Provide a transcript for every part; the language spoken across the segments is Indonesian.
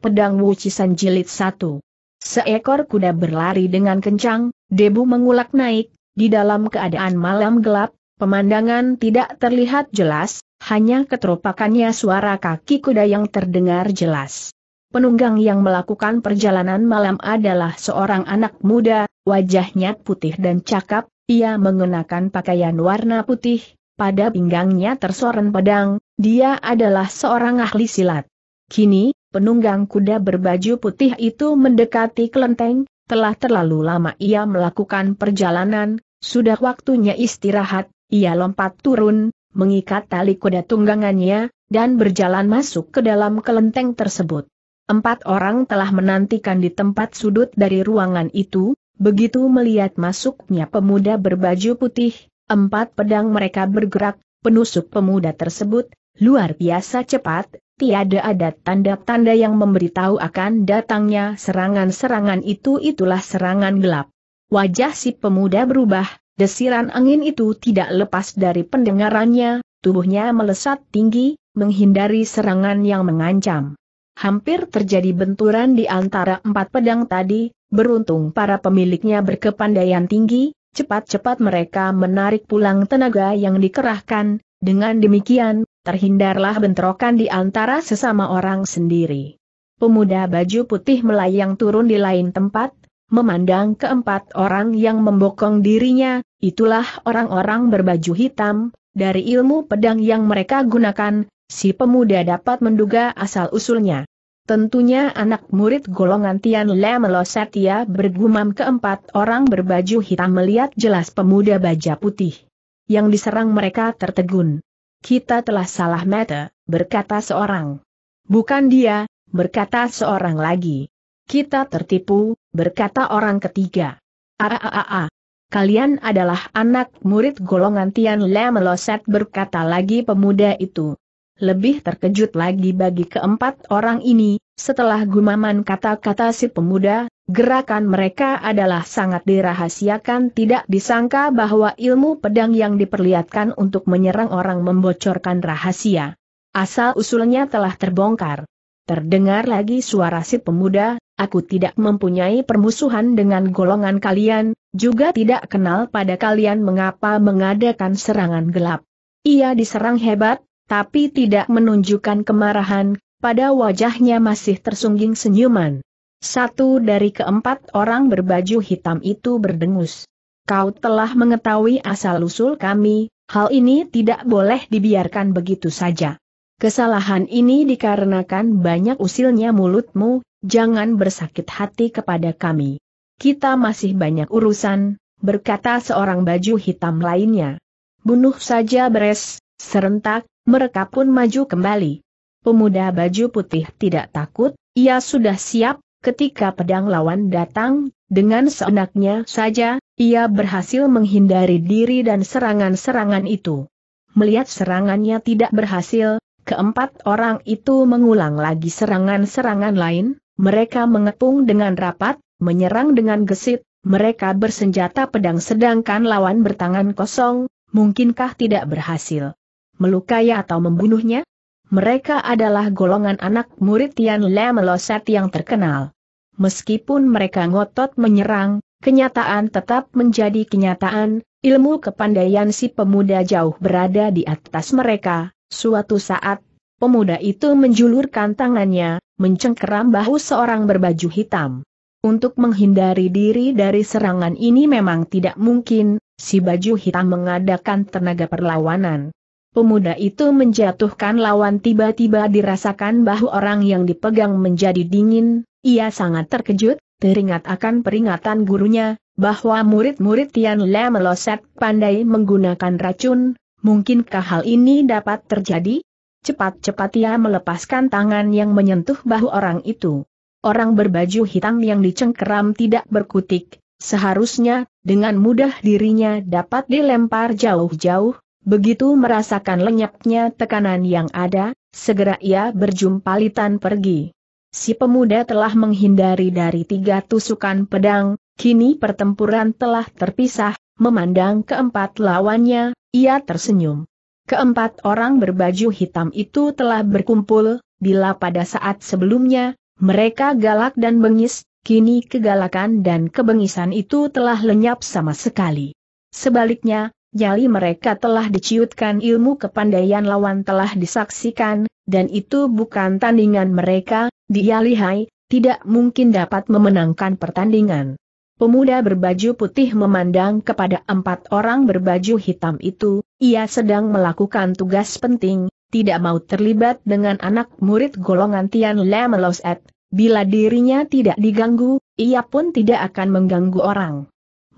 Pedang Wucisan Jilid 1 Seekor kuda berlari dengan kencang, debu mengulak naik, di dalam keadaan malam gelap, pemandangan tidak terlihat jelas, hanya keteropakannya suara kaki kuda yang terdengar jelas. Penunggang yang melakukan perjalanan malam adalah seorang anak muda, wajahnya putih dan cakap, ia mengenakan pakaian warna putih, pada pinggangnya tersoren pedang, dia adalah seorang ahli silat. Kini, penunggang kuda berbaju putih itu mendekati kelenteng, telah terlalu lama ia melakukan perjalanan, sudah waktunya istirahat, ia lompat turun, mengikat tali kuda tunggangannya, dan berjalan masuk ke dalam kelenteng tersebut. Empat orang telah menantikan di tempat sudut dari ruangan itu, begitu melihat masuknya pemuda berbaju putih, empat pedang mereka bergerak, penusuk pemuda tersebut, Luar biasa cepat, tiada ada tanda-tanda yang memberitahu akan datangnya serangan-serangan itu itulah serangan gelap. Wajah si pemuda berubah, desiran angin itu tidak lepas dari pendengarannya, tubuhnya melesat tinggi, menghindari serangan yang mengancam. Hampir terjadi benturan di antara empat pedang tadi, beruntung para pemiliknya berkepandaian tinggi, cepat-cepat mereka menarik pulang tenaga yang dikerahkan, dengan demikian, terhindarlah bentrokan di antara sesama orang sendiri. Pemuda baju putih melayang turun di lain tempat, memandang keempat orang yang membokong dirinya, itulah orang-orang berbaju hitam, dari ilmu pedang yang mereka gunakan, si pemuda dapat menduga asal-usulnya. Tentunya anak murid golongan Tian Le Melosetia bergumam keempat orang berbaju hitam melihat jelas pemuda baja putih. Yang diserang mereka tertegun. Kita telah salah mata, berkata seorang. Bukan dia, berkata seorang lagi. Kita tertipu, berkata orang ketiga. Aaaa. Kalian adalah anak murid golongan Tian Le Meloset berkata lagi pemuda itu. Lebih terkejut lagi bagi keempat orang ini, setelah gumaman kata-kata si pemuda, Gerakan mereka adalah sangat dirahasiakan tidak disangka bahwa ilmu pedang yang diperlihatkan untuk menyerang orang membocorkan rahasia. Asal usulnya telah terbongkar. Terdengar lagi suara si pemuda, aku tidak mempunyai permusuhan dengan golongan kalian, juga tidak kenal pada kalian mengapa mengadakan serangan gelap. Ia diserang hebat, tapi tidak menunjukkan kemarahan, pada wajahnya masih tersungging senyuman. Satu dari keempat orang berbaju hitam itu berdengus. Kau telah mengetahui asal-usul kami, hal ini tidak boleh dibiarkan begitu saja. Kesalahan ini dikarenakan banyak usilnya mulutmu, jangan bersakit hati kepada kami. Kita masih banyak urusan, berkata seorang baju hitam lainnya. Bunuh saja beres, serentak, mereka pun maju kembali. Pemuda baju putih tidak takut, ia sudah siap, ketika pedang lawan datang, dengan seenaknya saja, ia berhasil menghindari diri dan serangan-serangan itu. Melihat serangannya tidak berhasil, keempat orang itu mengulang lagi serangan-serangan lain, mereka mengepung dengan rapat, menyerang dengan gesit, mereka bersenjata pedang sedangkan lawan bertangan kosong, mungkinkah tidak berhasil melukai atau membunuhnya? Mereka adalah golongan anak murid Tian Le Melosat yang terkenal. Meskipun mereka ngotot menyerang, kenyataan tetap menjadi kenyataan, ilmu kepandaian si pemuda jauh berada di atas mereka, suatu saat, pemuda itu menjulurkan tangannya, mencengkeram bahu seorang berbaju hitam. Untuk menghindari diri dari serangan ini memang tidak mungkin, si baju hitam mengadakan tenaga perlawanan. Pemuda itu menjatuhkan lawan tiba-tiba dirasakan bahu orang yang dipegang menjadi dingin, ia sangat terkejut, teringat akan peringatan gurunya, bahwa murid-murid Tian Le meloset pandai menggunakan racun, mungkinkah hal ini dapat terjadi? Cepat-cepat ia melepaskan tangan yang menyentuh bahu orang itu. Orang berbaju hitam yang dicengkeram tidak berkutik, seharusnya, dengan mudah dirinya dapat dilempar jauh-jauh, Begitu merasakan lenyapnya tekanan yang ada, segera ia berjumpalitan pergi. Si pemuda telah menghindari dari tiga tusukan pedang, kini pertempuran telah terpisah, memandang keempat lawannya, ia tersenyum. Keempat orang berbaju hitam itu telah berkumpul, bila pada saat sebelumnya, mereka galak dan bengis, kini kegalakan dan kebengisan itu telah lenyap sama sekali. Sebaliknya, Jali mereka telah diciutkan ilmu kepandaian lawan telah disaksikan, dan itu bukan tandingan mereka, dia lihai, tidak mungkin dapat memenangkan pertandingan. Pemuda berbaju putih memandang kepada empat orang berbaju hitam itu, ia sedang melakukan tugas penting, tidak mau terlibat dengan anak murid golongan Tian Lameloset, bila dirinya tidak diganggu, ia pun tidak akan mengganggu orang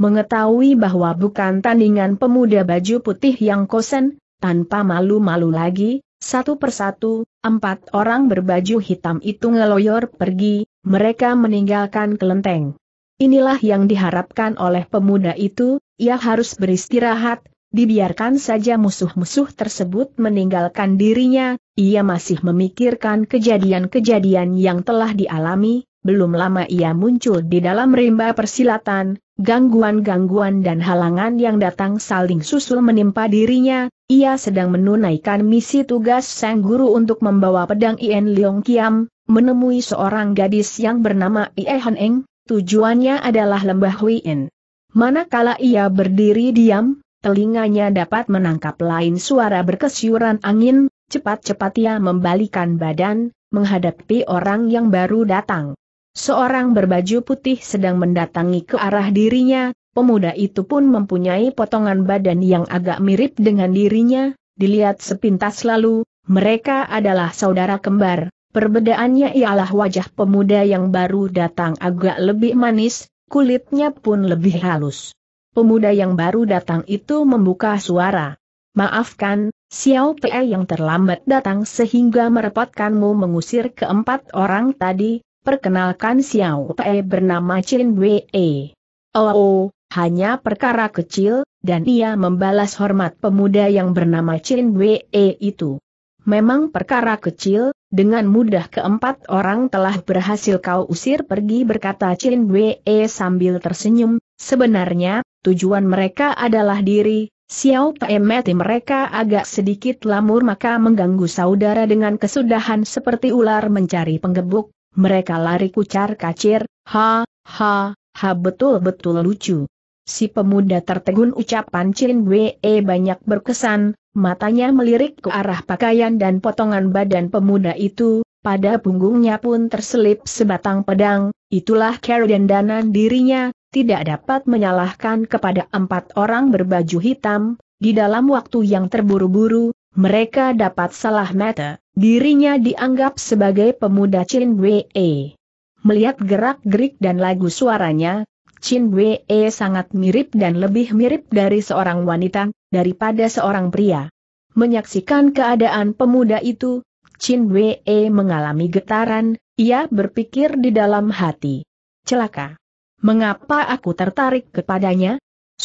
mengetahui bahwa bukan tandingan pemuda baju putih yang kosen, tanpa malu-malu lagi, satu persatu, empat orang berbaju hitam itu ngeloyor pergi, mereka meninggalkan kelenteng. Inilah yang diharapkan oleh pemuda itu, ia harus beristirahat, dibiarkan saja musuh-musuh tersebut meninggalkan dirinya, ia masih memikirkan kejadian-kejadian yang telah dialami, belum lama ia muncul di dalam rimba persilatan, gangguan-gangguan dan halangan yang datang saling susul menimpa dirinya, ia sedang menunaikan misi tugas sang guru untuk membawa pedang Ien Leong Kiam, menemui seorang gadis yang bernama Ie Han Eng, tujuannya adalah lembah Hui In. Manakala ia berdiri diam, telinganya dapat menangkap lain suara berkesyuran angin, cepat-cepat ia membalikan badan, menghadapi orang yang baru datang. Seorang berbaju putih sedang mendatangi ke arah dirinya, pemuda itu pun mempunyai potongan badan yang agak mirip dengan dirinya, dilihat sepintas lalu, mereka adalah saudara kembar, perbedaannya ialah wajah pemuda yang baru datang agak lebih manis, kulitnya pun lebih halus. Pemuda yang baru datang itu membuka suara. Maafkan, Xiao Pei yang terlambat datang sehingga merepotkanmu mengusir keempat orang tadi, perkenalkan Xiao Te bernama Chin Wei. Oh, oh, hanya perkara kecil, dan ia membalas hormat pemuda yang bernama Chin Wei itu. Memang perkara kecil, dengan mudah keempat orang telah berhasil kau usir pergi berkata Chin Wei sambil tersenyum, sebenarnya, tujuan mereka adalah diri, Xiao Mati mereka agak sedikit lamur maka mengganggu saudara dengan kesudahan seperti ular mencari penggebuk, mereka lari kucar kacir, ha, ha, ha betul-betul lucu. Si pemuda tertegun ucapan Chin Wee banyak berkesan, matanya melirik ke arah pakaian dan potongan badan pemuda itu, pada punggungnya pun terselip sebatang pedang, itulah dan danan dirinya, tidak dapat menyalahkan kepada empat orang berbaju hitam, di dalam waktu yang terburu-buru, mereka dapat salah mata. Dirinya dianggap sebagai pemuda Chin Wei. Melihat gerak-gerik dan lagu suaranya, Chin Wei sangat mirip dan lebih mirip dari seorang wanita, daripada seorang pria. Menyaksikan keadaan pemuda itu, Chin Wei mengalami getaran, ia berpikir di dalam hati. Celaka. Mengapa aku tertarik kepadanya?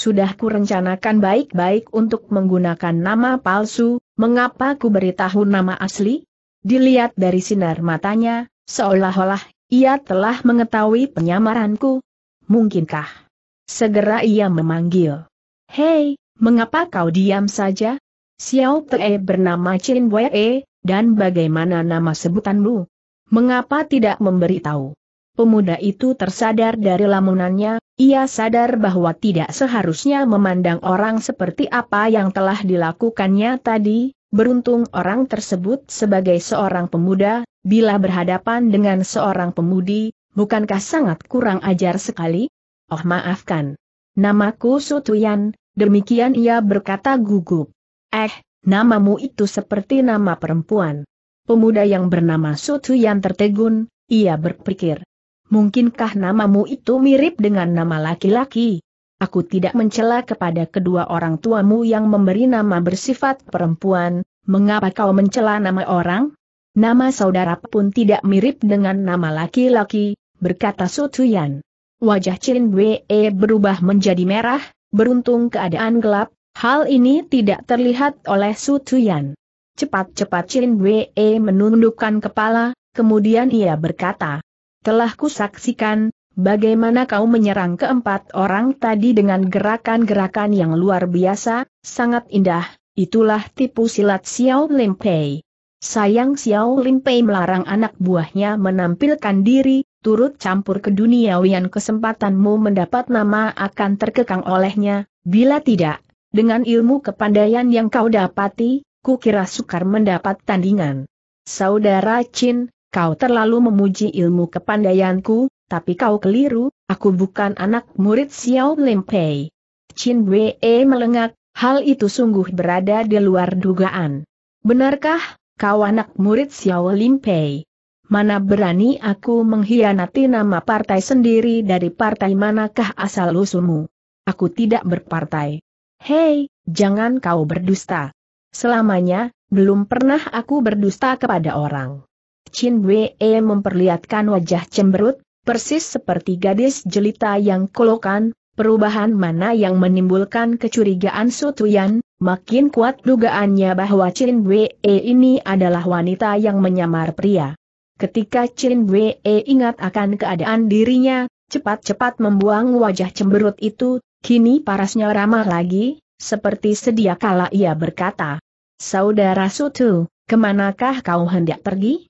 sudah kurencanakan baik-baik untuk menggunakan nama palsu, mengapa ku beritahu nama asli? Dilihat dari sinar matanya, seolah-olah ia telah mengetahui penyamaranku. Mungkinkah? Segera ia memanggil. Hei, mengapa kau diam saja? Xiao Te bernama Chen Wei, dan bagaimana nama sebutanmu? Mengapa tidak memberitahu? Pemuda itu tersadar dari lamunannya, ia sadar bahwa tidak seharusnya memandang orang seperti apa yang telah dilakukannya tadi, beruntung orang tersebut sebagai seorang pemuda, bila berhadapan dengan seorang pemudi, bukankah sangat kurang ajar sekali? Oh maafkan. Namaku Sutuyan, demikian ia berkata gugup. Eh, namamu itu seperti nama perempuan. Pemuda yang bernama Sutuyan tertegun, ia berpikir, Mungkinkah namamu itu mirip dengan nama laki-laki? Aku tidak mencela kepada kedua orang tuamu yang memberi nama bersifat perempuan, mengapa kau mencela nama orang? Nama saudara pun tidak mirip dengan nama laki-laki, berkata Sutuyan. Wajah Chin Wei berubah menjadi merah, beruntung keadaan gelap, hal ini tidak terlihat oleh Sutuyan. Cepat-cepat Chin Wei menundukkan kepala, kemudian ia berkata, telah kusaksikan, bagaimana kau menyerang keempat orang tadi dengan gerakan-gerakan yang luar biasa, sangat indah, itulah tipu silat Xiao Limpei. Sayang Xiao Limpei melarang anak buahnya menampilkan diri, turut campur ke dunia Wian kesempatanmu mendapat nama akan terkekang olehnya, bila tidak, dengan ilmu kepandaian yang kau dapati, kukira sukar mendapat tandingan. Saudara Chin, kau terlalu memuji ilmu kepandaianku, tapi kau keliru, aku bukan anak murid Xiao Limpei. Chin Wei melengak, hal itu sungguh berada di luar dugaan. Benarkah, kau anak murid Xiao Limpei? Mana berani aku menghianati nama partai sendiri dari partai manakah asal usulmu? Aku tidak berpartai. Hei, jangan kau berdusta. Selamanya, belum pernah aku berdusta kepada orang. Chin Wei memperlihatkan wajah cemberut, persis seperti gadis jelita yang kolokan, perubahan mana yang menimbulkan kecurigaan Sutuyan, makin kuat dugaannya bahwa Chin Wei ini adalah wanita yang menyamar pria. Ketika Chin Wei ingat akan keadaan dirinya, cepat-cepat membuang wajah cemberut itu, kini parasnya ramah lagi, seperti sedia kala ia berkata. Saudara Sutu, kemanakah kau hendak pergi?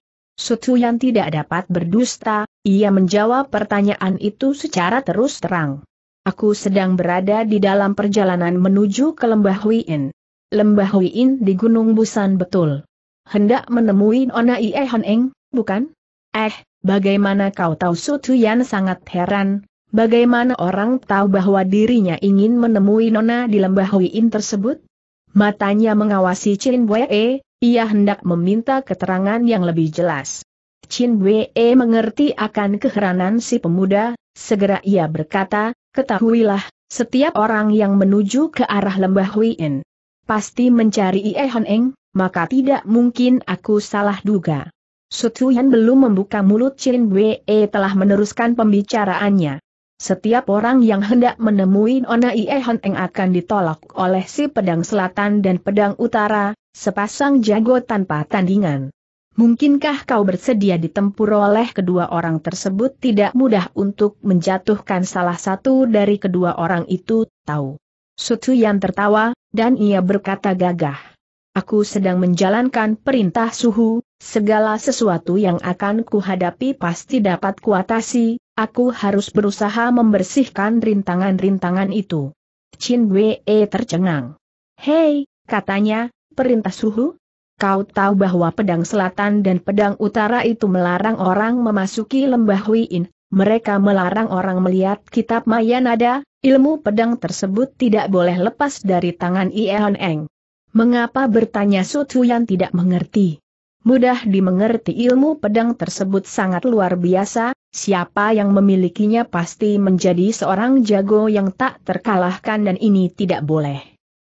yang tidak dapat berdusta, ia menjawab pertanyaan itu secara terus terang. Aku sedang berada di dalam perjalanan menuju ke Lembah Huiin. Lembah Huiin di Gunung Busan betul. Hendak menemui Ona Ie Honeng, bukan? Eh, bagaimana kau tahu Sutuyan sangat heran, bagaimana orang tahu bahwa dirinya ingin menemui Nona di Lembah Huiin tersebut? Matanya mengawasi Chin Wei, ia hendak meminta keterangan yang lebih jelas. Chin Wei mengerti akan keheranan si pemuda, segera ia berkata, ketahuilah, setiap orang yang menuju ke arah lembah Huiin pasti mencari Ie Hon Eng, maka tidak mungkin aku salah duga. Sutuyan belum membuka mulut Chin Wei telah meneruskan pembicaraannya. Setiap orang yang hendak menemui Nona Ie Eng akan ditolak oleh si pedang selatan dan pedang utara, sepasang jago tanpa tandingan. Mungkinkah kau bersedia ditempur oleh kedua orang tersebut tidak mudah untuk menjatuhkan salah satu dari kedua orang itu, tahu? Sutu yang tertawa, dan ia berkata gagah. Aku sedang menjalankan perintah suhu, Segala sesuatu yang akan kuhadapi pasti dapat kuatasi, aku harus berusaha membersihkan rintangan-rintangan itu. Chin Wei tercengang. Hei, katanya, perintah suhu? Kau tahu bahwa pedang selatan dan pedang utara itu melarang orang memasuki lembah Huiin, mereka melarang orang melihat kitab Mayanada, ilmu pedang tersebut tidak boleh lepas dari tangan Ieon Eng. Mengapa bertanya Su yang tidak mengerti? Mudah dimengerti ilmu pedang tersebut sangat luar biasa, siapa yang memilikinya pasti menjadi seorang jago yang tak terkalahkan dan ini tidak boleh.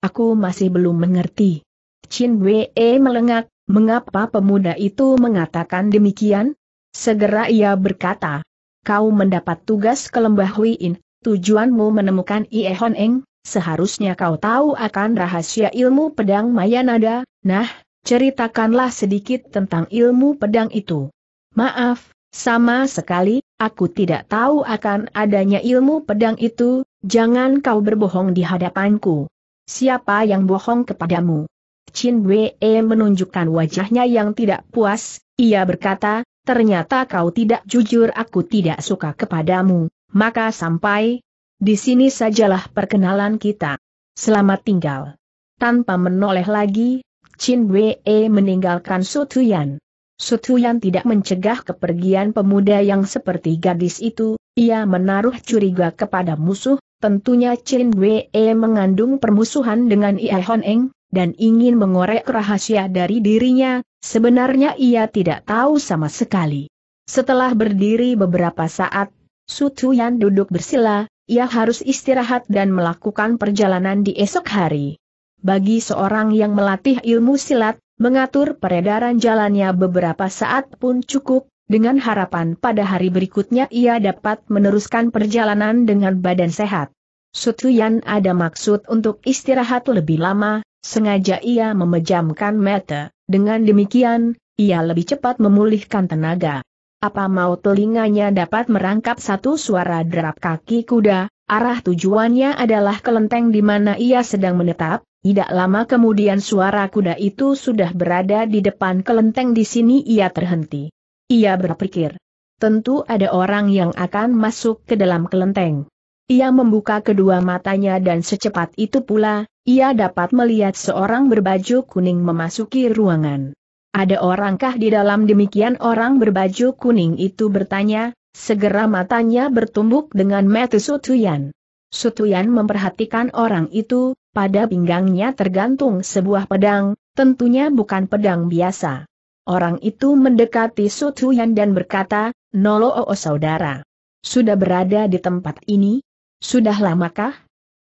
Aku masih belum mengerti. Chin Wei melengak, mengapa pemuda itu mengatakan demikian? Segera ia berkata, kau mendapat tugas ke lembah Huiin, tujuanmu menemukan Ie Hon Eng, seharusnya kau tahu akan rahasia ilmu pedang Mayanada, nah, ceritakanlah sedikit tentang ilmu pedang itu. Maaf, sama sekali, aku tidak tahu akan adanya ilmu pedang itu, jangan kau berbohong di hadapanku. Siapa yang bohong kepadamu? Chin Wei menunjukkan wajahnya yang tidak puas, ia berkata, ternyata kau tidak jujur aku tidak suka kepadamu, maka sampai di sini sajalah perkenalan kita. Selamat tinggal. Tanpa menoleh lagi, Chin Wei e meninggalkan Sutuyan. Sutuyan tidak mencegah kepergian pemuda yang seperti gadis itu, ia menaruh curiga kepada musuh, tentunya Chin Wei e mengandung permusuhan dengan Ie Hon Eng, dan ingin mengorek rahasia dari dirinya, sebenarnya ia tidak tahu sama sekali. Setelah berdiri beberapa saat, Sutuyan duduk bersila, ia harus istirahat dan melakukan perjalanan di esok hari bagi seorang yang melatih ilmu silat, mengatur peredaran jalannya beberapa saat pun cukup, dengan harapan pada hari berikutnya ia dapat meneruskan perjalanan dengan badan sehat. Sutuyan ada maksud untuk istirahat lebih lama, sengaja ia memejamkan mata, dengan demikian, ia lebih cepat memulihkan tenaga. Apa mau telinganya dapat merangkap satu suara derap kaki kuda, arah tujuannya adalah kelenteng di mana ia sedang menetap, tidak lama kemudian suara kuda itu sudah berada di depan kelenteng di sini ia terhenti. Ia berpikir, tentu ada orang yang akan masuk ke dalam kelenteng. Ia membuka kedua matanya dan secepat itu pula, ia dapat melihat seorang berbaju kuning memasuki ruangan. Ada orangkah di dalam demikian orang berbaju kuning itu bertanya, segera matanya bertumbuk dengan metu Sutuyan. Sutuyan memperhatikan orang itu, pada pinggangnya tergantung sebuah pedang, tentunya bukan pedang biasa. Orang itu mendekati Sutuyan dan berkata, Nolo o saudara. Sudah berada di tempat ini? Sudah lamakah?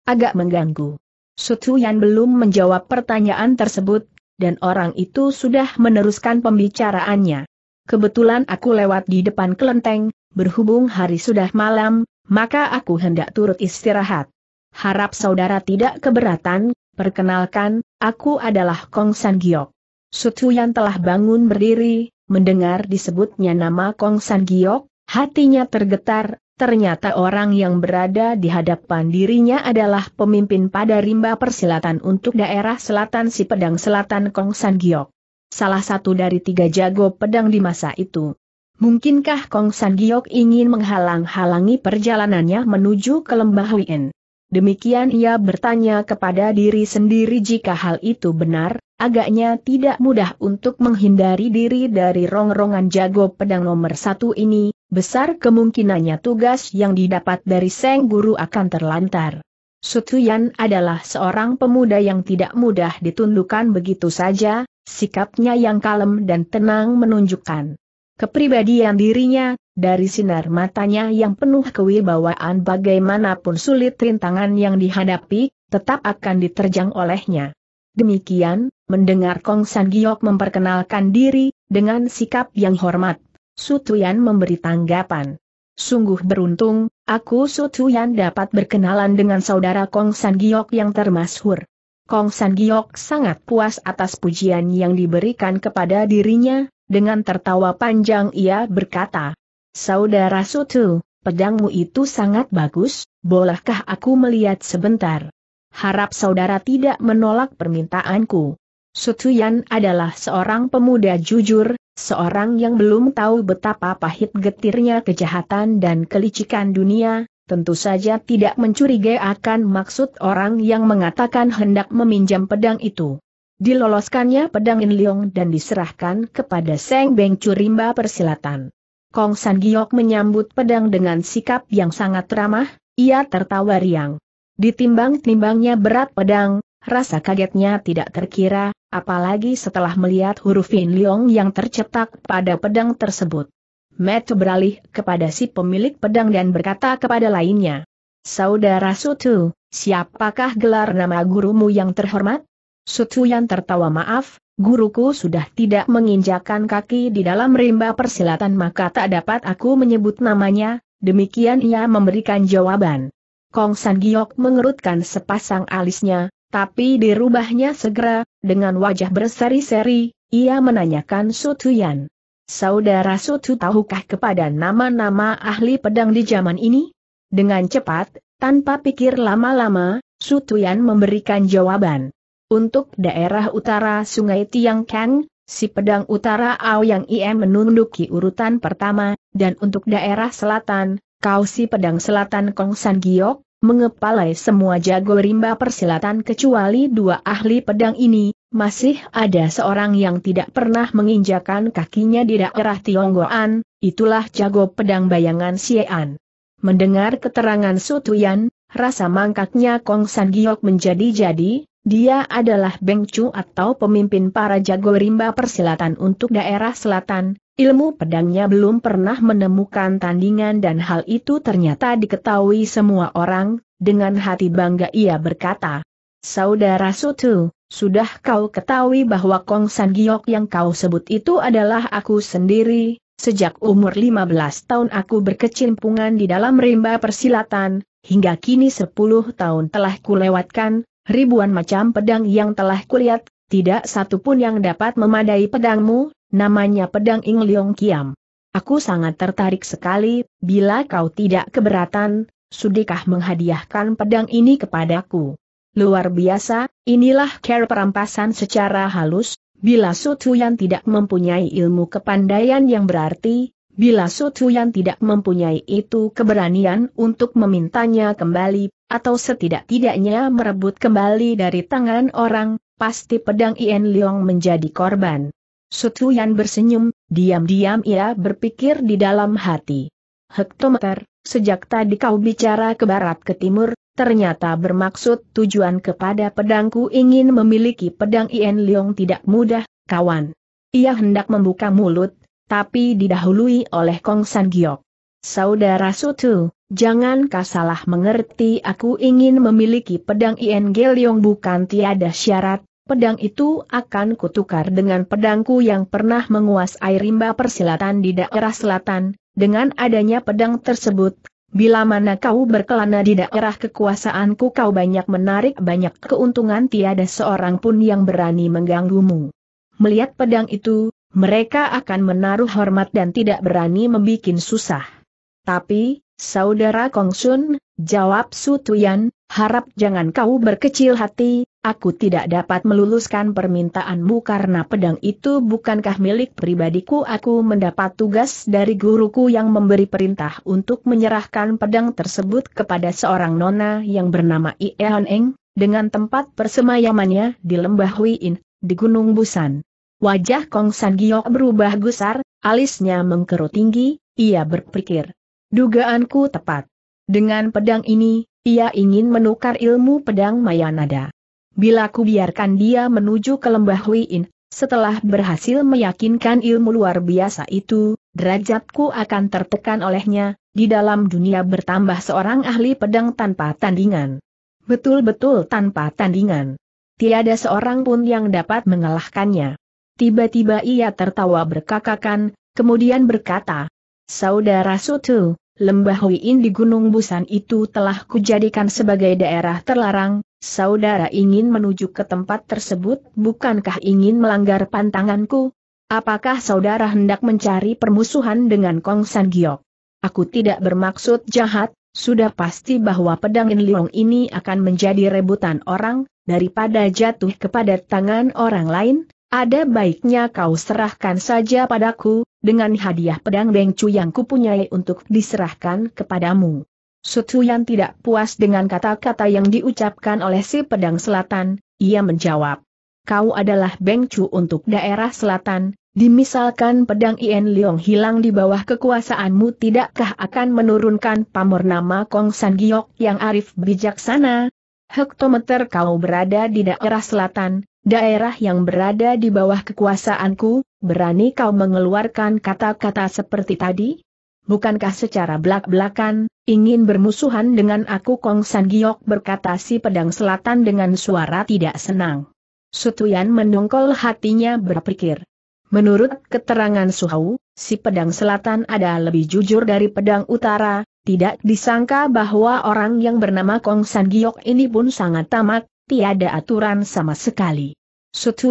Agak mengganggu. Sutuyan belum menjawab pertanyaan tersebut, dan orang itu sudah meneruskan pembicaraannya. Kebetulan aku lewat di depan kelenteng, berhubung hari sudah malam, maka aku hendak turut istirahat. Harap saudara tidak keberatan, perkenalkan, aku adalah Kong San Giok. Sutuyan telah bangun berdiri, mendengar disebutnya nama Kong San Giok, hatinya tergetar, ternyata orang yang berada di hadapan dirinya adalah pemimpin pada rimba persilatan untuk daerah selatan si pedang selatan Kong San Giok. Salah satu dari tiga jago pedang di masa itu. Mungkinkah Kong San Giok ingin menghalang-halangi perjalanannya menuju ke Lembah Wien? Demikian ia bertanya kepada diri sendiri jika hal itu benar, agaknya tidak mudah untuk menghindari diri dari rongrongan jago pedang nomor satu ini, besar kemungkinannya tugas yang didapat dari Seng Guru akan terlantar. Sutuyan adalah seorang pemuda yang tidak mudah ditundukkan begitu saja, sikapnya yang kalem dan tenang menunjukkan kepribadian dirinya, dari sinar matanya yang penuh kewibawaan bagaimanapun sulit rintangan yang dihadapi, tetap akan diterjang olehnya. Demikian, mendengar Kong San Giok memperkenalkan diri, dengan sikap yang hormat, Sutuyan memberi tanggapan. Sungguh beruntung, aku Sutuyan dapat berkenalan dengan saudara Kong San Giok yang termasyhur. Kong San Giok sangat puas atas pujian yang diberikan kepada dirinya, dengan tertawa panjang ia berkata, Saudara Sutu, pedangmu itu sangat bagus, bolehkah aku melihat sebentar? Harap saudara tidak menolak permintaanku. Sutu Yan adalah seorang pemuda jujur, seorang yang belum tahu betapa pahit getirnya kejahatan dan kelicikan dunia, tentu saja tidak mencurigai akan maksud orang yang mengatakan hendak meminjam pedang itu. Diloloskannya pedang Inliong dan diserahkan kepada Seng Beng Curimba Persilatan. Kong San Giok menyambut pedang dengan sikap yang sangat ramah, ia tertawa riang. Ditimbang-timbangnya berat pedang, rasa kagetnya tidak terkira, apalagi setelah melihat huruf Yin Leong yang tercetak pada pedang tersebut. Matt beralih kepada si pemilik pedang dan berkata kepada lainnya. Saudara Sutu, siapakah gelar nama gurumu yang terhormat? Sutu yang tertawa maaf, guruku sudah tidak menginjakan kaki di dalam rimba persilatan maka tak dapat aku menyebut namanya, demikian ia memberikan jawaban. Kong San Giok mengerutkan sepasang alisnya, tapi dirubahnya segera, dengan wajah berseri-seri, ia menanyakan Tuyan. Saudara Sotu tahukah kepada nama-nama ahli pedang di zaman ini? Dengan cepat, tanpa pikir lama-lama, Sutuyan memberikan jawaban. Untuk daerah utara Sungai Tiangkang, si pedang utara Ao Yang Im menunduki urutan pertama, dan untuk daerah selatan, kau si pedang selatan Kong San Giok, mengepalai semua jago rimba persilatan kecuali dua ahli pedang ini, masih ada seorang yang tidak pernah menginjakan kakinya di daerah Tionggoan, itulah jago pedang bayangan Xie'an. Mendengar keterangan Sutuyan, rasa mangkaknya Kong San Giok menjadi-jadi, dia adalah Beng Chu atau pemimpin para jago rimba persilatan untuk daerah selatan, ilmu pedangnya belum pernah menemukan tandingan dan hal itu ternyata diketahui semua orang, dengan hati bangga ia berkata, Saudara Sutu, sudah kau ketahui bahwa Kong San Giok yang kau sebut itu adalah aku sendiri, sejak umur 15 tahun aku berkecimpungan di dalam rimba persilatan, hingga kini 10 tahun telah kulewatkan, ribuan macam pedang yang telah kulihat, tidak satu pun yang dapat memadai pedangmu, namanya pedang Ing Leong Kiam. Aku sangat tertarik sekali, bila kau tidak keberatan, sudikah menghadiahkan pedang ini kepadaku. Luar biasa, inilah care perampasan secara halus, bila Sutuyan tidak mempunyai ilmu kepandaian yang berarti, Bila Sutuyan tidak mempunyai itu keberanian untuk memintanya kembali, atau setidak-tidaknya merebut kembali dari tangan orang, pasti pedang Ien Leong menjadi korban. Sutuyan bersenyum, diam-diam ia berpikir di dalam hati. Hektometer, sejak tadi kau bicara ke barat ke timur, ternyata bermaksud tujuan kepada pedangku ingin memiliki pedang Ien Leong tidak mudah, kawan. Ia hendak membuka mulut, tapi didahului oleh Kong San Giok. Saudara Sutu, jangan kasalah mengerti aku ingin memiliki pedang Ien Gelyong bukan tiada syarat, pedang itu akan kutukar dengan pedangku yang pernah menguasai rimba persilatan di daerah selatan, dengan adanya pedang tersebut, Bila mana kau berkelana di daerah kekuasaanku kau banyak menarik banyak keuntungan tiada seorang pun yang berani mengganggumu. Melihat pedang itu, mereka akan menaruh hormat dan tidak berani membuat susah. Tapi, Saudara Kongsun, jawab Su Tuyan, harap jangan kau berkecil hati, aku tidak dapat meluluskan permintaanmu karena pedang itu bukankah milik pribadiku aku mendapat tugas dari guruku yang memberi perintah untuk menyerahkan pedang tersebut kepada seorang nona yang bernama Ieon Eng, dengan tempat persemayamannya di Lembah Huiin, di Gunung Busan. Wajah Kong San Giok berubah gusar, alisnya mengkerut tinggi, ia berpikir. Dugaanku tepat. Dengan pedang ini, ia ingin menukar ilmu pedang Mayanada. Bila ku biarkan dia menuju ke lembah Huiin, setelah berhasil meyakinkan ilmu luar biasa itu, derajatku akan tertekan olehnya, di dalam dunia bertambah seorang ahli pedang tanpa tandingan. Betul-betul tanpa tandingan. Tiada seorang pun yang dapat mengalahkannya. Tiba-tiba ia tertawa berkakakan, kemudian berkata, Saudara Sutu, lembah Huiin di Gunung Busan itu telah kujadikan sebagai daerah terlarang, saudara ingin menuju ke tempat tersebut bukankah ingin melanggar pantanganku? Apakah saudara hendak mencari permusuhan dengan Kong San Giok? Aku tidak bermaksud jahat, sudah pasti bahwa pedang Inliong ini akan menjadi rebutan orang, daripada jatuh kepada tangan orang lain, ada baiknya kau serahkan saja padaku, dengan hadiah pedang bengcu yang kupunyai untuk diserahkan kepadamu. yang tidak puas dengan kata-kata yang diucapkan oleh si pedang selatan, ia menjawab. Kau adalah bengcu untuk daerah selatan, dimisalkan pedang Ien Leong hilang di bawah kekuasaanmu tidakkah akan menurunkan pamor nama Kong San Giok yang arif bijaksana? Hektometer kau berada di daerah selatan, Daerah yang berada di bawah kekuasaanku, berani kau mengeluarkan kata-kata seperti tadi? Bukankah secara belak-belakan, ingin bermusuhan dengan aku Kong San Giok berkata si pedang selatan dengan suara tidak senang. Sutuyan mendongkol hatinya berpikir. Menurut keterangan Suhau, si pedang selatan ada lebih jujur dari pedang utara, tidak disangka bahwa orang yang bernama Kong San Giok ini pun sangat tamak, tiada aturan sama sekali.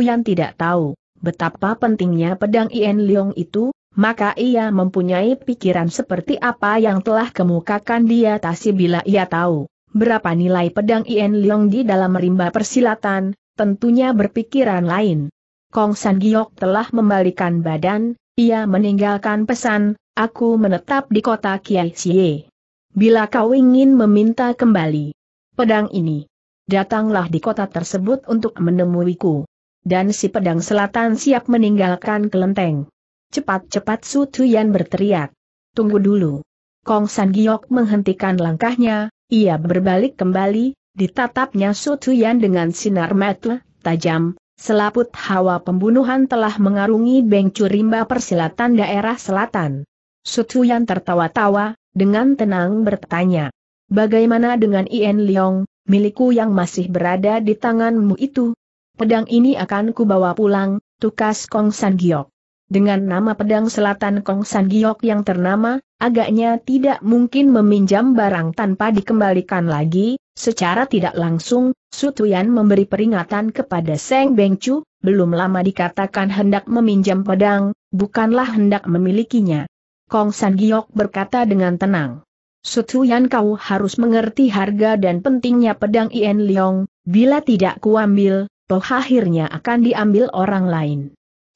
yang tidak tahu betapa pentingnya pedang Ien Leong itu, maka ia mempunyai pikiran seperti apa yang telah kemukakan dia tasi bila ia tahu berapa nilai pedang Ien Leong di dalam rimba persilatan, tentunya berpikiran lain. Kong San Giok telah membalikan badan, ia meninggalkan pesan, aku menetap di kota Kiai Xie. Bila kau ingin meminta kembali pedang ini, datanglah di kota tersebut untuk menemuiku. Dan si pedang selatan siap meninggalkan kelenteng. Cepat-cepat Su Tuyan berteriak. Tunggu dulu. Kong San Giok menghentikan langkahnya, ia berbalik kembali, ditatapnya Su Tuyan dengan sinar mata tajam, selaput hawa pembunuhan telah mengarungi bengcu rimba persilatan daerah selatan. Su Tuyan tertawa-tawa, dengan tenang bertanya. Bagaimana dengan Ien Leong, milikku yang masih berada di tanganmu itu. Pedang ini akan kubawa pulang, tukas Kong San Giok. Dengan nama pedang selatan Kong San Giok yang ternama, agaknya tidak mungkin meminjam barang tanpa dikembalikan lagi, secara tidak langsung, Sutuyan memberi peringatan kepada Seng Beng Chu. belum lama dikatakan hendak meminjam pedang, bukanlah hendak memilikinya. Kong San Giok berkata dengan tenang. Sutuyan kau harus mengerti harga dan pentingnya pedang Ien Leong, bila tidak kuambil, toh akhirnya akan diambil orang lain.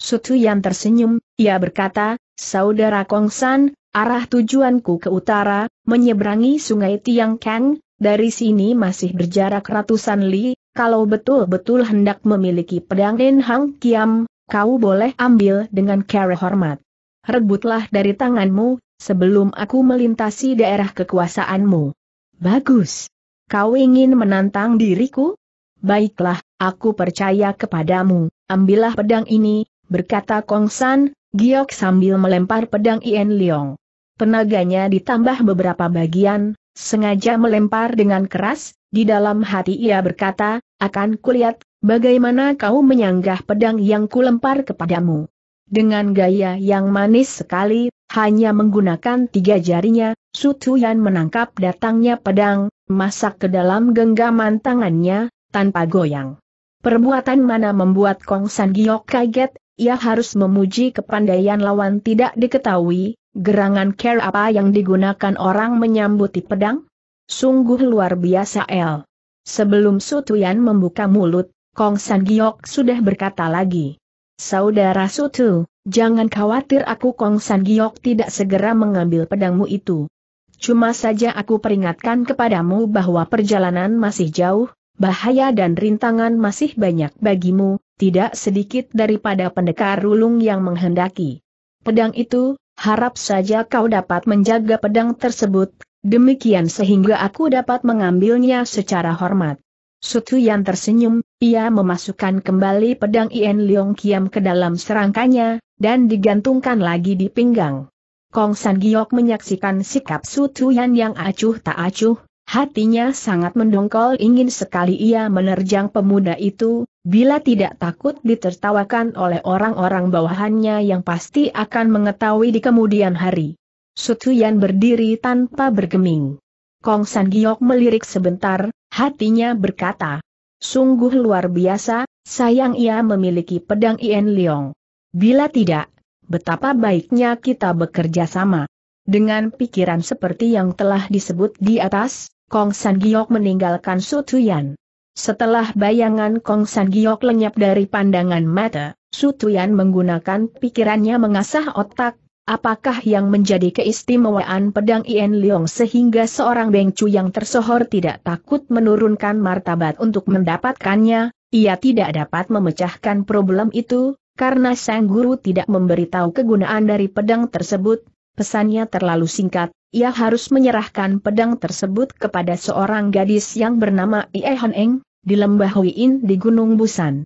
Sutuyan tersenyum, ia berkata, Saudara Kong San, arah tujuanku ke utara, menyeberangi sungai Tiang Kang, dari sini masih berjarak ratusan li, kalau betul-betul hendak memiliki pedang Den Hang Kiam, kau boleh ambil dengan cara hormat. Rebutlah dari tanganmu, sebelum aku melintasi daerah kekuasaanmu. Bagus. Kau ingin menantang diriku? Baiklah, aku percaya kepadamu, ambillah pedang ini, berkata Kong San, giok sambil melempar pedang Ien Liong. Tenaganya ditambah beberapa bagian, sengaja melempar dengan keras, di dalam hati ia berkata, akan kulihat, bagaimana kau menyanggah pedang yang kulempar kepadamu. Dengan gaya yang manis sekali, hanya menggunakan tiga jarinya, Sutuyan menangkap datangnya pedang, masak ke dalam genggaman tangannya, tanpa goyang. Perbuatan mana membuat Kong San Giok kaget, ia harus memuji kepandaian lawan tidak diketahui, gerangan care apa yang digunakan orang menyambuti pedang? Sungguh luar biasa El. Sebelum Sutuyan membuka mulut, Kong San Giok sudah berkata lagi. Saudara Sutu, jangan khawatir aku Kong San Giok tidak segera mengambil pedangmu itu. Cuma saja aku peringatkan kepadamu bahwa perjalanan masih jauh, bahaya dan rintangan masih banyak bagimu, tidak sedikit daripada pendekar rulung yang menghendaki. Pedang itu, harap saja kau dapat menjaga pedang tersebut, demikian sehingga aku dapat mengambilnya secara hormat. Sutuyan tersenyum, ia memasukkan kembali pedang Ien Leong Kiam ke dalam serangkanya, dan digantungkan lagi di pinggang. Kong San Giok menyaksikan sikap Sutuyan yang acuh tak acuh, hatinya sangat mendongkol ingin sekali ia menerjang pemuda itu, bila tidak takut ditertawakan oleh orang-orang bawahannya yang pasti akan mengetahui di kemudian hari. Sutuyan berdiri tanpa bergeming. Kong San Giok melirik sebentar, hatinya berkata, Sungguh luar biasa, sayang ia memiliki pedang Ien Leong. Bila tidak, betapa baiknya kita bekerja sama. Dengan pikiran seperti yang telah disebut di atas, Kong San Giok meninggalkan Su Tuyan. Setelah bayangan Kong San Giok lenyap dari pandangan mata, Su Tuyan menggunakan pikirannya mengasah otak, Apakah yang menjadi keistimewaan pedang Ien Leong sehingga seorang Beng Cu yang tersohor tidak takut menurunkan martabat untuk mendapatkannya, ia tidak dapat memecahkan problem itu, karena sang guru tidak memberitahu kegunaan dari pedang tersebut, pesannya terlalu singkat, ia harus menyerahkan pedang tersebut kepada seorang gadis yang bernama Ie Hon Eng, di lembah Huiin di Gunung Busan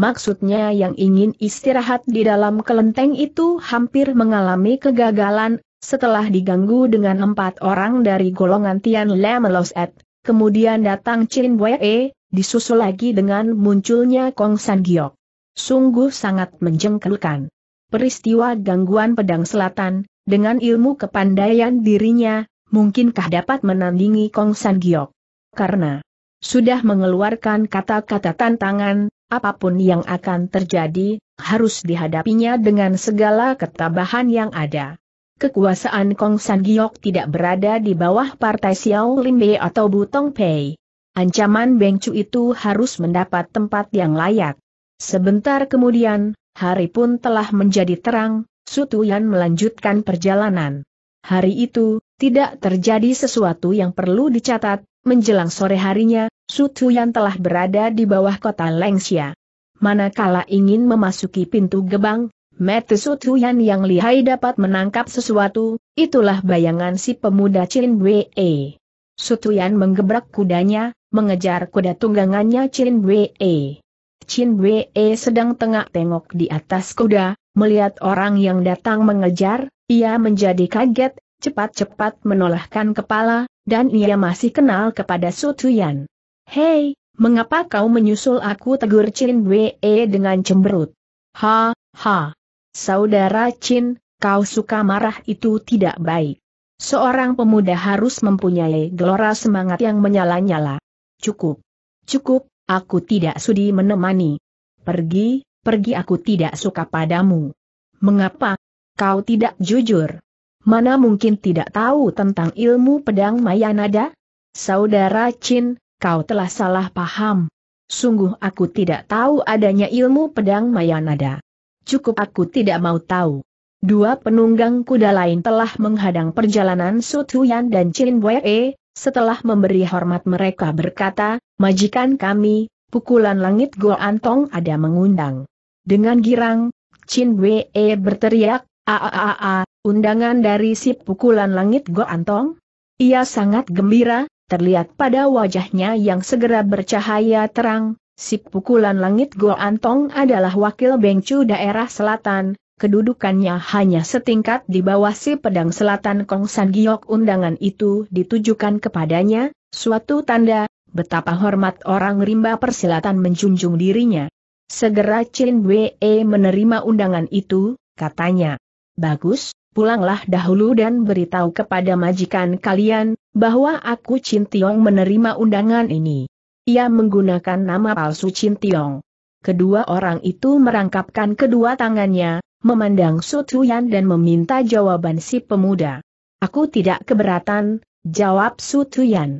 maksudnya yang ingin istirahat di dalam kelenteng itu hampir mengalami kegagalan, setelah diganggu dengan empat orang dari golongan Tian Lemeloset, kemudian datang Chin Wei, disusul lagi dengan munculnya Kong San Giok. Sungguh sangat menjengkelkan. Peristiwa gangguan pedang selatan, dengan ilmu kepandaian dirinya, mungkinkah dapat menandingi Kong San Giok? Karena sudah mengeluarkan kata-kata tantangan, apapun yang akan terjadi, harus dihadapinya dengan segala ketabahan yang ada. Kekuasaan Kong San Giok tidak berada di bawah partai Xiao Bei atau Butong Pei. Ancaman Beng Cu itu harus mendapat tempat yang layak. Sebentar kemudian, hari pun telah menjadi terang, Sutuyan melanjutkan perjalanan. Hari itu, tidak terjadi sesuatu yang perlu dicatat, Menjelang sore harinya, Su Tuyan telah berada di bawah kota Lengxia. Manakala ingin memasuki pintu gebang, Mata Su yang lihai dapat menangkap sesuatu, itulah bayangan si pemuda Chin Wei. Su menggebrak kudanya, mengejar kuda tunggangannya Chin Wei. Chin Wei sedang tengah tengok di atas kuda, melihat orang yang datang mengejar, ia menjadi kaget, cepat-cepat menolakkan kepala, dan ia masih kenal kepada Su Tuyan. Hei, mengapa kau menyusul aku tegur Chin Wei dengan cemberut? Ha, ha. Saudara Chin, kau suka marah itu tidak baik. Seorang pemuda harus mempunyai gelora semangat yang menyala-nyala. Cukup. Cukup, aku tidak sudi menemani. Pergi, pergi aku tidak suka padamu. Mengapa? Kau tidak jujur. Mana mungkin tidak tahu tentang ilmu pedang Mayanada? Saudara Chin, kau telah salah paham. Sungguh aku tidak tahu adanya ilmu pedang Mayanada. Cukup aku tidak mau tahu. Dua penunggang kuda lain telah menghadang perjalanan Sutuyan dan Chin Wei. setelah memberi hormat mereka berkata, Majikan kami, pukulan langit Go Antong ada mengundang. Dengan girang, Chin Wei berteriak, Aaaa, undangan dari sip pukulan langit Go Antong? Ia sangat gembira, terlihat pada wajahnya yang segera bercahaya terang, Sip pukulan langit Go Antong adalah wakil Bengcu daerah selatan, kedudukannya hanya setingkat di bawah si pedang selatan Kong San Giok undangan itu ditujukan kepadanya, suatu tanda, betapa hormat orang rimba persilatan menjunjung dirinya. Segera Chin Wei menerima undangan itu, katanya. Bagus, pulanglah dahulu dan beritahu kepada majikan kalian, bahwa aku Cintiong menerima undangan ini. Ia menggunakan nama palsu Cintiong. Kedua orang itu merangkapkan kedua tangannya, memandang Sutuyan dan meminta jawaban si pemuda. Aku tidak keberatan, jawab Sutuyan.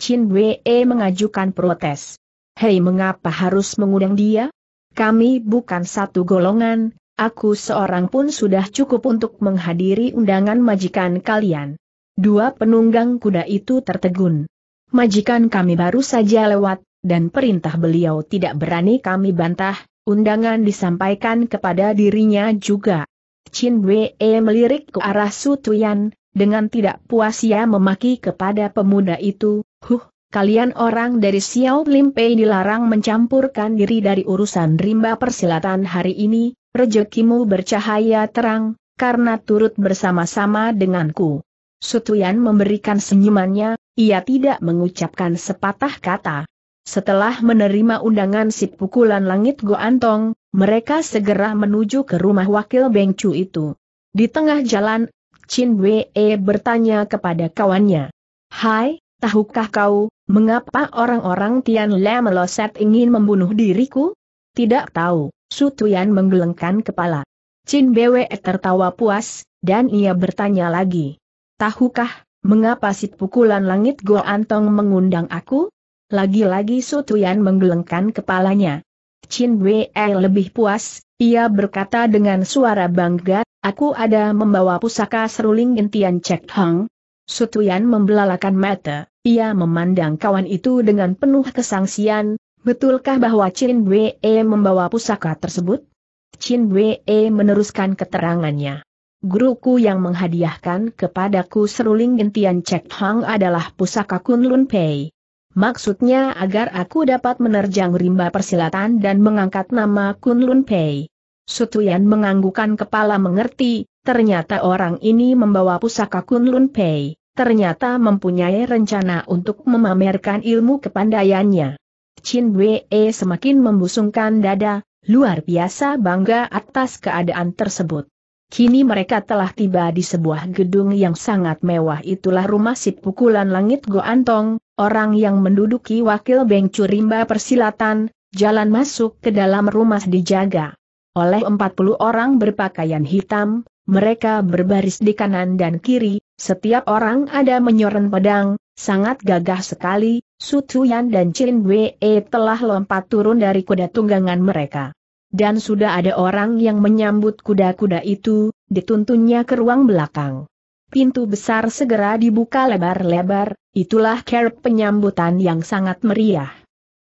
Chin Wei mengajukan protes. Hei mengapa harus mengundang dia? Kami bukan satu golongan, aku seorang pun sudah cukup untuk menghadiri undangan majikan kalian. Dua penunggang kuda itu tertegun. Majikan kami baru saja lewat, dan perintah beliau tidak berani kami bantah, undangan disampaikan kepada dirinya juga. Chin Wei melirik ke arah Su Tuyan, dengan tidak puas ia memaki kepada pemuda itu, Huh, kalian orang dari Xiao Limpei dilarang mencampurkan diri dari urusan rimba persilatan hari ini, rejekimu bercahaya terang, karena turut bersama-sama denganku. Sutuyan memberikan senyumannya, ia tidak mengucapkan sepatah kata. Setelah menerima undangan si pukulan langit Goantong, mereka segera menuju ke rumah wakil Bengcu itu. Di tengah jalan, Chin Wei e bertanya kepada kawannya. Hai, tahukah kau, mengapa orang-orang Tian Le Meloset ingin membunuh diriku? Tidak tahu. Sutuyan menggelengkan kepala. Chin Bwe tertawa puas, dan ia bertanya lagi. Tahukah, mengapa si pukulan langit Go Antong mengundang aku? Lagi-lagi Sutuyan menggelengkan kepalanya. Chin Bwe lebih puas, ia berkata dengan suara bangga, aku ada membawa pusaka seruling intian Cek Hong. Sutuyan membelalakan mata, ia memandang kawan itu dengan penuh kesangsian, Betulkah bahwa Chin Wei membawa pusaka tersebut? Chin Wei meneruskan keterangannya. Guruku yang menghadiahkan kepadaku seruling gentian Cek Hang adalah pusaka Kunlun Pei. Maksudnya agar aku dapat menerjang rimba persilatan dan mengangkat nama Kunlun Pei. Sutuyan menganggukan kepala mengerti, ternyata orang ini membawa pusaka Kunlun Pei, ternyata mempunyai rencana untuk memamerkan ilmu kepandaiannya. Chin Wee semakin membusungkan dada, luar biasa bangga atas keadaan tersebut. Kini mereka telah tiba di sebuah gedung yang sangat mewah itulah rumah si pukulan langit Go Antong, orang yang menduduki wakil Beng Curimba Persilatan, jalan masuk ke dalam rumah dijaga. Oleh 40 orang berpakaian hitam, mereka berbaris di kanan dan kiri, setiap orang ada menyoren pedang, sangat gagah sekali, Su Tuyan dan Chin Wei telah lompat turun dari kuda tunggangan mereka. Dan sudah ada orang yang menyambut kuda-kuda itu, dituntunnya ke ruang belakang. Pintu besar segera dibuka lebar-lebar, itulah kerep penyambutan yang sangat meriah.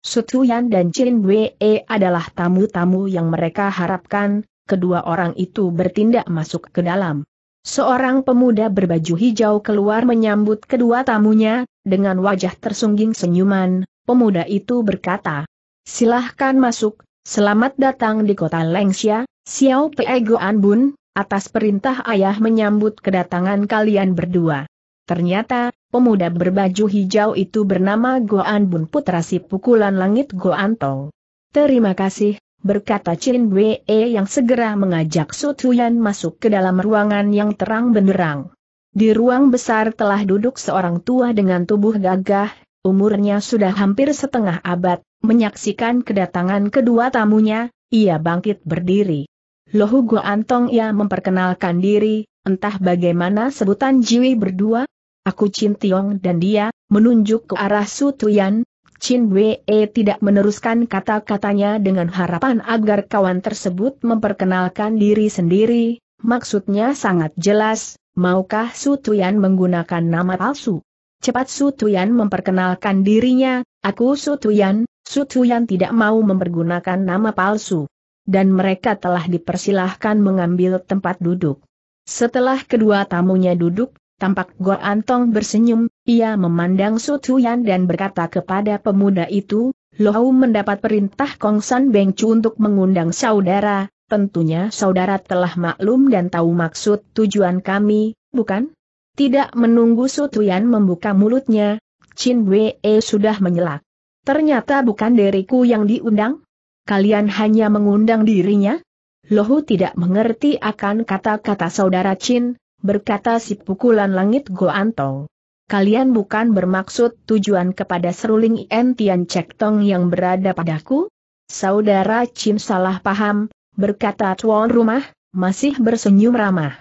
Sutuyan dan Chin Wei adalah tamu-tamu yang mereka harapkan, kedua orang itu bertindak masuk ke dalam. Seorang pemuda berbaju hijau keluar menyambut kedua tamunya, dengan wajah tersungging senyuman, pemuda itu berkata, Silahkan masuk, selamat datang di kota Lengxia, Xiao Pei Guan Bun. atas perintah ayah menyambut kedatangan kalian berdua. Ternyata, pemuda berbaju hijau itu bernama Goan Bun putra si pukulan langit Goan Tong. Terima kasih, berkata Chin Wei yang segera mengajak Su Tuyan masuk ke dalam ruangan yang terang benderang. Di ruang besar telah duduk seorang tua dengan tubuh gagah, umurnya sudah hampir setengah abad, menyaksikan kedatangan kedua tamunya, ia bangkit berdiri. Lohu Antong ia memperkenalkan diri, entah bagaimana sebutan Jiwi berdua, aku Chin Tiong dan dia, menunjuk ke arah Su Tuyan, Chin Wei tidak meneruskan kata-katanya dengan harapan agar kawan tersebut memperkenalkan diri sendiri, maksudnya sangat jelas, maukah Sutuyan menggunakan nama palsu? Cepat Sutuyan memperkenalkan dirinya, aku Sutuyan. Sutuyan tidak mau mempergunakan nama palsu. Dan mereka telah dipersilahkan mengambil tempat duduk. Setelah kedua tamunya duduk, tampak Go Antong bersenyum, ia memandang Sutuyan dan berkata kepada pemuda itu, Lohau mendapat perintah Kongsan Bengcu untuk mengundang saudara, tentunya saudara telah maklum dan tahu maksud tujuan kami, bukan? Tidak menunggu Sutuyan membuka mulutnya, Chin Wei e sudah menyelak. Ternyata bukan diriku yang diundang? Kalian hanya mengundang dirinya? Lohu tidak mengerti akan kata-kata saudara Chin, berkata si pukulan langit antong. Kalian bukan bermaksud tujuan kepada seruling Entian Cek Tong yang berada padaku? Saudara Chin salah paham, berkata tuan rumah, masih bersenyum ramah.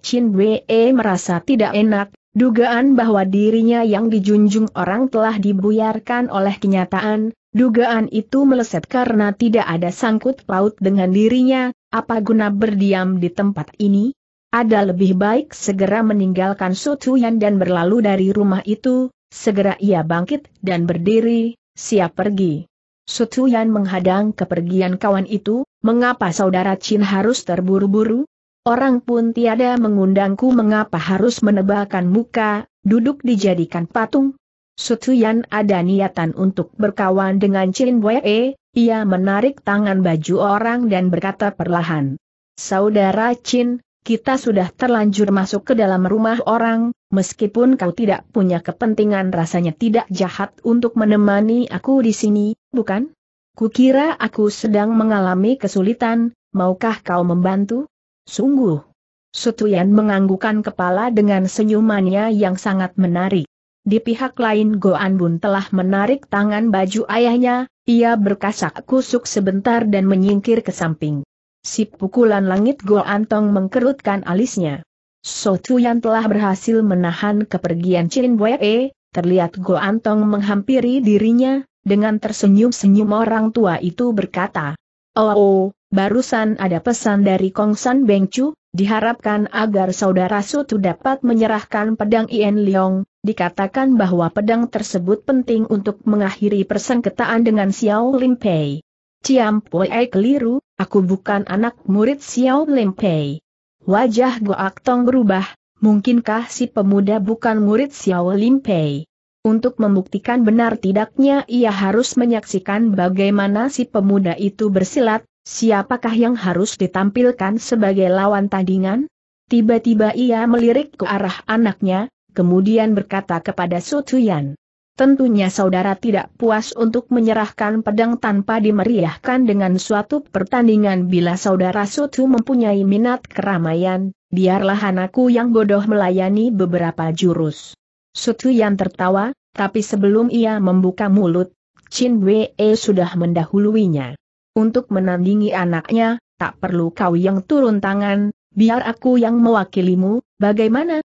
Chin Wei merasa tidak enak, dugaan bahwa dirinya yang dijunjung orang telah dibuyarkan oleh kenyataan, dugaan itu meleset karena tidak ada sangkut paut dengan dirinya, apa guna berdiam di tempat ini? Ada lebih baik segera meninggalkan Sutuyan dan berlalu dari rumah itu, segera ia bangkit dan berdiri, siap pergi. Sutuyan menghadang kepergian kawan itu, mengapa saudara Chin harus terburu-buru? Orang pun tiada mengundangku mengapa harus menebalkan muka, duduk dijadikan patung? Sutuyan ada niatan untuk berkawan dengan Chin Wee, ia menarik tangan baju orang dan berkata perlahan. Saudara Chin, kita sudah terlanjur masuk ke dalam rumah orang, meskipun kau tidak punya kepentingan rasanya tidak jahat untuk menemani aku di sini, bukan? Kukira aku sedang mengalami kesulitan, maukah kau membantu? Sungguh. Sutuyan menganggukan kepala dengan senyumannya yang sangat menarik. Di pihak lain Goan Bun telah menarik tangan baju ayahnya, ia berkasak kusuk sebentar dan menyingkir ke samping. Si pukulan langit Go Antong mengkerutkan alisnya. So Yan telah berhasil menahan kepergian Chin e terlihat Go Antong menghampiri dirinya, dengan tersenyum-senyum orang tua itu berkata, Oh, oh barusan ada pesan dari Kong San Beng Chu, diharapkan agar saudara Tu dapat menyerahkan pedang Ian Leong, dikatakan bahwa pedang tersebut penting untuk mengakhiri persengketaan dengan Xiao Lim Pei. Ciam e keliru, aku bukan anak murid Xiao Limpei. Wajah Goak Tong berubah, mungkinkah si pemuda bukan murid Xiao Limpei? Untuk membuktikan benar tidaknya ia harus menyaksikan bagaimana si pemuda itu bersilat, siapakah yang harus ditampilkan sebagai lawan tandingan? Tiba-tiba ia melirik ke arah anaknya, kemudian berkata kepada Su Tuyan. Tentunya saudara tidak puas untuk menyerahkan pedang tanpa dimeriahkan dengan suatu pertandingan bila saudara Sutu mempunyai minat keramaian, biarlah anakku yang bodoh melayani beberapa jurus. Sutu yang tertawa, tapi sebelum ia membuka mulut, Chin Wei sudah mendahuluinya. Untuk menandingi anaknya, tak perlu kau yang turun tangan, biar aku yang mewakilimu, bagaimana?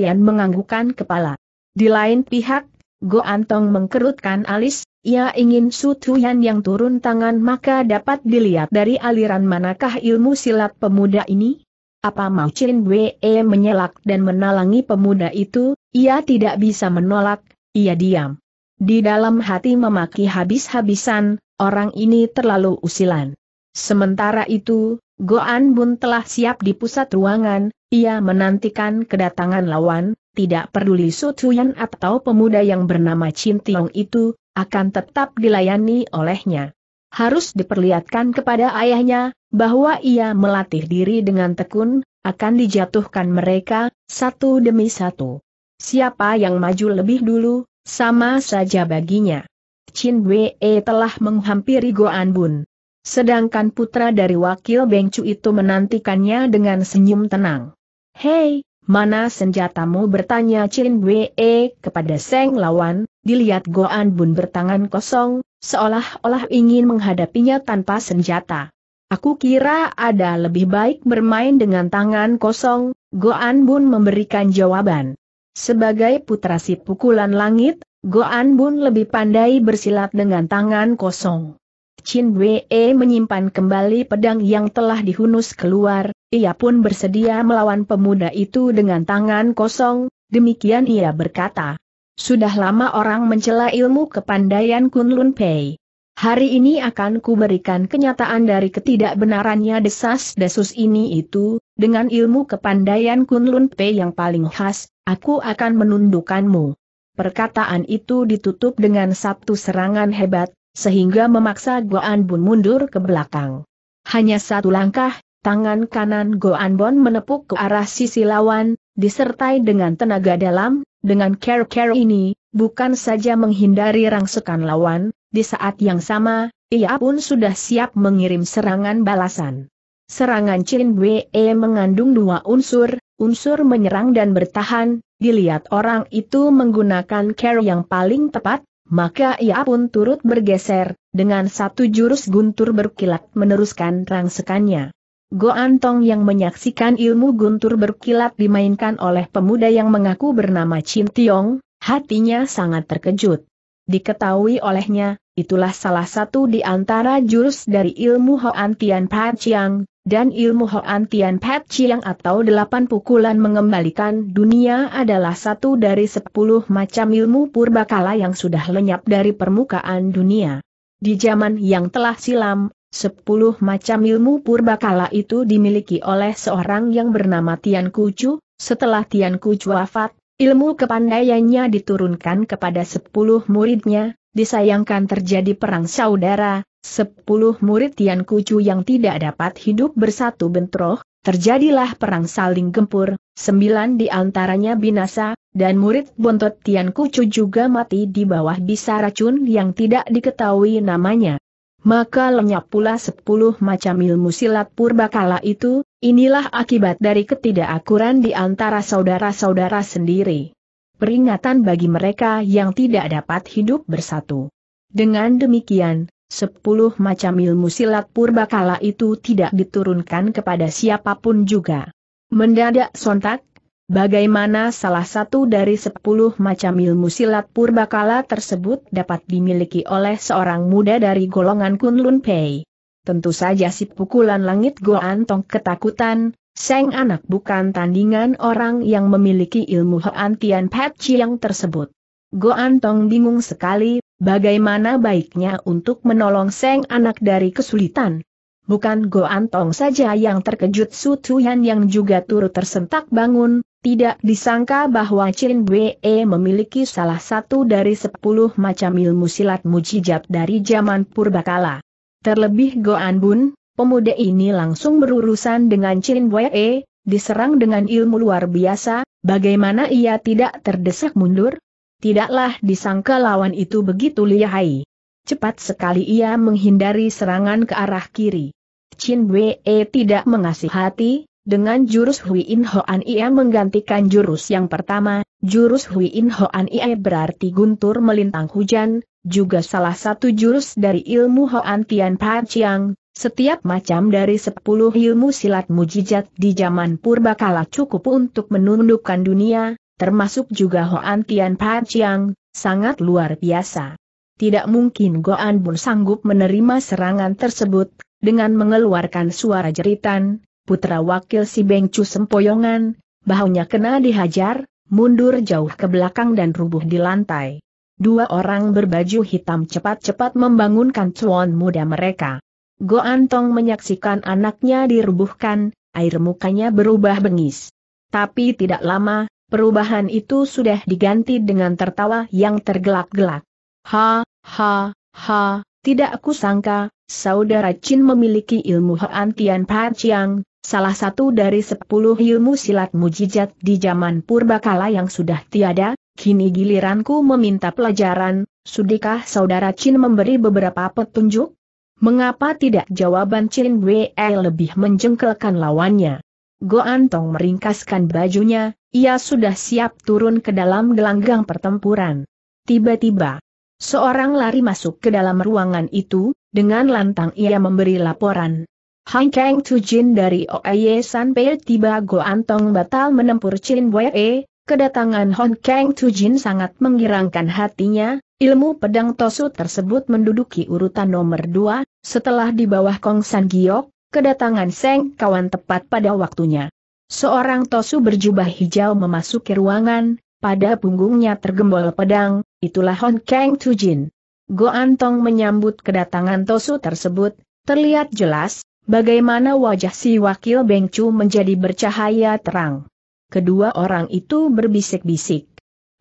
yang menganggukkan kepala. Di lain pihak, Go Antong mengkerutkan alis, ia ingin Su Tuyan yang turun tangan maka dapat dilihat dari aliran manakah ilmu silat pemuda ini? Apa mau Chin Wei menyelak dan menalangi pemuda itu, ia tidak bisa menolak, ia diam. Di dalam hati memaki habis-habisan, orang ini terlalu usilan. Sementara itu, Goan Bun telah siap di pusat ruangan, ia menantikan kedatangan lawan, tidak peduli Sutuyan atau pemuda yang bernama Cintiong itu, akan tetap dilayani olehnya. Harus diperlihatkan kepada ayahnya, bahwa ia melatih diri dengan tekun, akan dijatuhkan mereka, satu demi satu. Siapa yang maju lebih dulu, sama saja baginya. Chin Wei telah menghampiri Goan Bun. Sedangkan putra dari wakil Bengcu itu menantikannya dengan senyum tenang. Hei, Mana senjatamu bertanya Chin Wei kepada Seng Lawan, dilihat Goan Bun bertangan kosong, seolah-olah ingin menghadapinya tanpa senjata. Aku kira ada lebih baik bermain dengan tangan kosong, Goan Bun memberikan jawaban. Sebagai putra si pukulan langit, Goan Bun lebih pandai bersilat dengan tangan kosong. Chin Wee menyimpan kembali pedang yang telah dihunus keluar, ia pun bersedia melawan pemuda itu dengan tangan kosong, demikian ia berkata. Sudah lama orang mencela ilmu kepandaian Kunlun Pei. Hari ini akan kuberikan kenyataan dari ketidakbenarannya desas-desus ini itu, dengan ilmu kepandaian Kunlun Pei yang paling khas, aku akan menundukkanmu. Perkataan itu ditutup dengan satu serangan hebat, sehingga memaksa Goan Bun mundur ke belakang. Hanya satu langkah, tangan kanan Goan pun menepuk ke arah sisi lawan, disertai dengan tenaga dalam, dengan care-care ini, bukan saja menghindari rangsekan lawan, di saat yang sama, ia pun sudah siap mengirim serangan balasan. Serangan Chin Wei mengandung dua unsur, unsur menyerang dan bertahan, dilihat orang itu menggunakan care yang paling tepat, maka ia pun turut bergeser, dengan satu jurus guntur berkilat meneruskan rangsekannya. Go Antong yang menyaksikan ilmu guntur berkilat dimainkan oleh pemuda yang mengaku bernama Chin Tiong, hatinya sangat terkejut. Diketahui olehnya, itulah salah satu di antara jurus dari ilmu Hoan Tian Pa Chiang, dan ilmu Hoan Tian Pat Chiang atau delapan pukulan mengembalikan dunia adalah satu dari sepuluh macam ilmu purbakala yang sudah lenyap dari permukaan dunia. Di zaman yang telah silam, sepuluh macam ilmu purbakala itu dimiliki oleh seorang yang bernama Tian Kucu, setelah Tian Kucu wafat, ilmu kepandaiannya diturunkan kepada sepuluh muridnya, disayangkan terjadi perang saudara, Sepuluh murid Tian Kucu yang tidak dapat hidup bersatu bentroh, terjadilah perang saling gempur, sembilan di antaranya binasa, dan murid bontot Tian Kucu juga mati di bawah bisa racun yang tidak diketahui namanya. Maka lenyap pula sepuluh macam ilmu silat purbakala itu, inilah akibat dari ketidakakuran di antara saudara-saudara sendiri. Peringatan bagi mereka yang tidak dapat hidup bersatu. Dengan demikian, sepuluh macam ilmu silat purbakala itu tidak diturunkan kepada siapapun juga. Mendadak sontak, bagaimana salah satu dari sepuluh macam ilmu silat purbakala tersebut dapat dimiliki oleh seorang muda dari golongan Kunlun Pei. Tentu saja si pukulan langit Goan Tong ketakutan, Seng anak bukan tandingan orang yang memiliki ilmu Hoan Tian Pat Chiang tersebut. Tong bingung sekali, bagaimana baiknya untuk menolong Seng anak dari kesulitan. Bukan Tong saja yang terkejut Su Tuyan yang juga turut tersentak bangun, tidak disangka bahwa Chin Wei memiliki salah satu dari sepuluh macam ilmu silat mujijat dari zaman purbakala. Terlebih Goan Bun, pemuda ini langsung berurusan dengan Chin Wei, diserang dengan ilmu luar biasa, bagaimana ia tidak terdesak mundur? tidaklah disangka lawan itu begitu lihai. Cepat sekali ia menghindari serangan ke arah kiri. Chin Wei tidak mengasihati, dengan jurus Hui In Hoan ia menggantikan jurus yang pertama, jurus Hui In Hoan ia berarti guntur melintang hujan, juga salah satu jurus dari ilmu Hoan Tian Pa Chiang, setiap macam dari sepuluh ilmu silat mujizat di zaman purba kala cukup untuk menundukkan dunia, termasuk juga Hoan Tian Pachiang, sangat luar biasa. Tidak mungkin Goan Bun sanggup menerima serangan tersebut, dengan mengeluarkan suara jeritan, putra wakil si Bengcu sempoyongan, bahunya kena dihajar, mundur jauh ke belakang dan rubuh di lantai. Dua orang berbaju hitam cepat-cepat membangunkan cuan muda mereka. Goan Tong menyaksikan anaknya dirubuhkan, air mukanya berubah bengis. Tapi tidak lama, Perubahan itu sudah diganti dengan tertawa yang tergelak-gelak. Ha, ha, ha, tidak aku sangka, saudara Chin memiliki ilmu Hoan Tian Pachiang, salah satu dari sepuluh ilmu silat mujizat di zaman purbakala yang sudah tiada, kini giliranku meminta pelajaran, sudikah saudara Chin memberi beberapa petunjuk? Mengapa tidak jawaban Chin Wei lebih menjengkelkan lawannya? Tong meringkaskan bajunya, ia sudah siap turun ke dalam gelanggang pertempuran. Tiba-tiba, seorang lari masuk ke dalam ruangan itu, dengan lantang ia memberi laporan. Hang Kang Jin dari Oye Sanpei tiba Tong batal menempur Chin Wei, kedatangan Hong Kang Jin sangat menggirangkan hatinya, ilmu pedang Tosu tersebut menduduki urutan nomor dua, setelah di bawah Kong San Giok, kedatangan Seng kawan tepat pada waktunya. Seorang tosu berjubah hijau memasuki ruangan, pada punggungnya tergembol pedang, itulah Hon Kang Tujin. Go Antong menyambut kedatangan tosu tersebut, terlihat jelas, bagaimana wajah si wakil Beng Chu menjadi bercahaya terang. Kedua orang itu berbisik-bisik.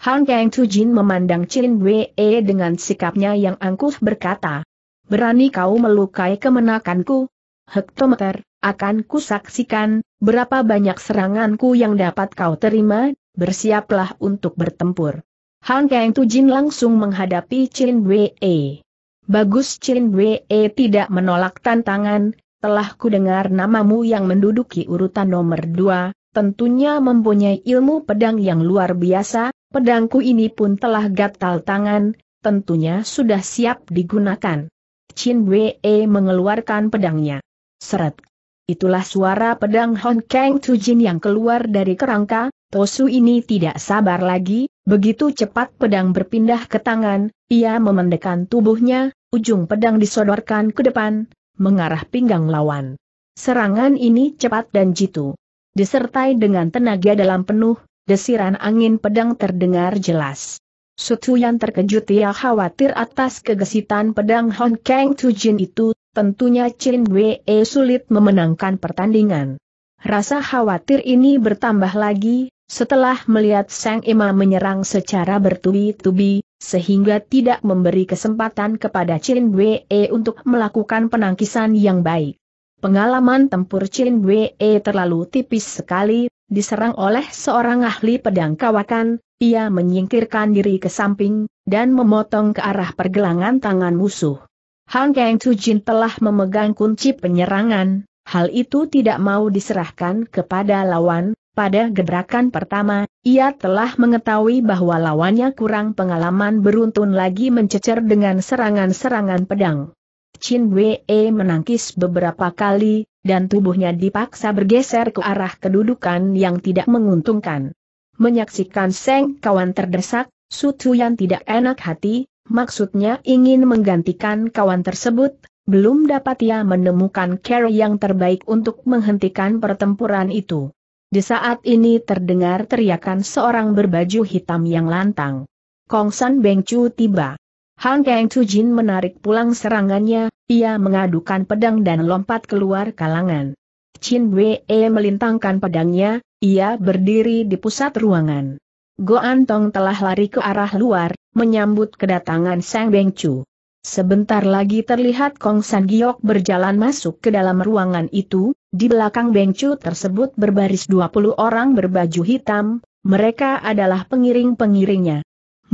Hong Kang Tujin memandang Chin Wei dengan sikapnya yang angkuh berkata, Berani kau melukai kemenakanku, hektometer, akan kusaksikan, berapa banyak seranganku yang dapat kau terima, bersiaplah untuk bertempur. Hang Kang Tujin langsung menghadapi Chin Wei. Bagus Chin Wei tidak menolak tantangan, telah kudengar namamu yang menduduki urutan nomor dua, tentunya mempunyai ilmu pedang yang luar biasa, pedangku ini pun telah gatal tangan, tentunya sudah siap digunakan. Chin Wei mengeluarkan pedangnya. Seret. Itulah suara pedang Hon Kang Tujin yang keluar dari kerangka, Tosu ini tidak sabar lagi, begitu cepat pedang berpindah ke tangan, ia memendekkan tubuhnya, ujung pedang disodorkan ke depan, mengarah pinggang lawan. Serangan ini cepat dan jitu. Disertai dengan tenaga dalam penuh, desiran angin pedang terdengar jelas. Sutu yang terkejut ia khawatir atas kegesitan pedang Hong Kang Tujin itu, tentunya Chin Wei sulit memenangkan pertandingan. Rasa khawatir ini bertambah lagi, setelah melihat Sang Ima menyerang secara bertubi-tubi, sehingga tidak memberi kesempatan kepada Chin Wei untuk melakukan penangkisan yang baik. Pengalaman tempur Chin Wei terlalu tipis sekali, diserang oleh seorang ahli pedang kawakan, ia menyingkirkan diri ke samping, dan memotong ke arah pergelangan tangan musuh. Hang Kang Tujin telah memegang kunci penyerangan, hal itu tidak mau diserahkan kepada lawan, pada gebrakan pertama, ia telah mengetahui bahwa lawannya kurang pengalaman beruntun lagi mencecer dengan serangan-serangan pedang. Chin Wei menangkis beberapa kali, dan tubuhnya dipaksa bergeser ke arah kedudukan yang tidak menguntungkan. Menyaksikan Seng kawan terdesak, yang tidak enak hati, maksudnya ingin menggantikan kawan tersebut, belum dapat ia menemukan cara yang terbaik untuk menghentikan pertempuran itu. Di saat ini terdengar teriakan seorang berbaju hitam yang lantang. Kong San Beng Chu tiba. Hang Kang Jin menarik pulang serangannya, ia mengadukan pedang dan lompat keluar kalangan. Chin Wei melintangkan pedangnya, ia berdiri di pusat ruangan. Go Antong telah lari ke arah luar, menyambut kedatangan Sang Beng Chu. Sebentar lagi terlihat Kong San Giok berjalan masuk ke dalam ruangan itu, di belakang Beng Chu tersebut berbaris 20 orang berbaju hitam, mereka adalah pengiring-pengiringnya.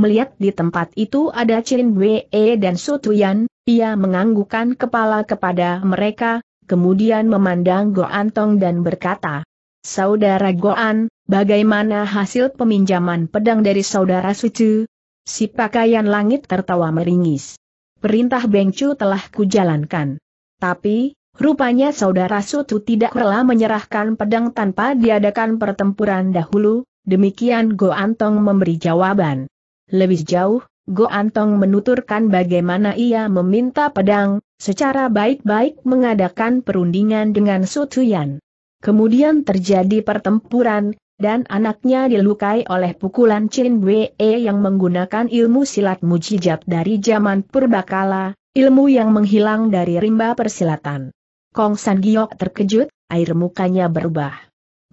Melihat di tempat itu ada Chin Wei dan Su Sutuyan, ia menganggukkan kepala kepada mereka, kemudian memandang Antong dan berkata, Saudara Goan, bagaimana hasil peminjaman pedang dari Saudara Suci? Si pakaian langit tertawa meringis. Perintah Bengcu telah kujalankan. Tapi, rupanya Saudara Sucu tidak rela menyerahkan pedang tanpa diadakan pertempuran dahulu, demikian Go Antong memberi jawaban. Lebih jauh, Go Antong menuturkan bagaimana ia meminta pedang, secara baik-baik mengadakan perundingan dengan Sutuyan. Kemudian terjadi pertempuran, dan anaknya dilukai oleh pukulan Chin Wee yang menggunakan ilmu silat mujijat dari zaman purbakala, ilmu yang menghilang dari rimba persilatan. Kong San Giok terkejut, air mukanya berubah.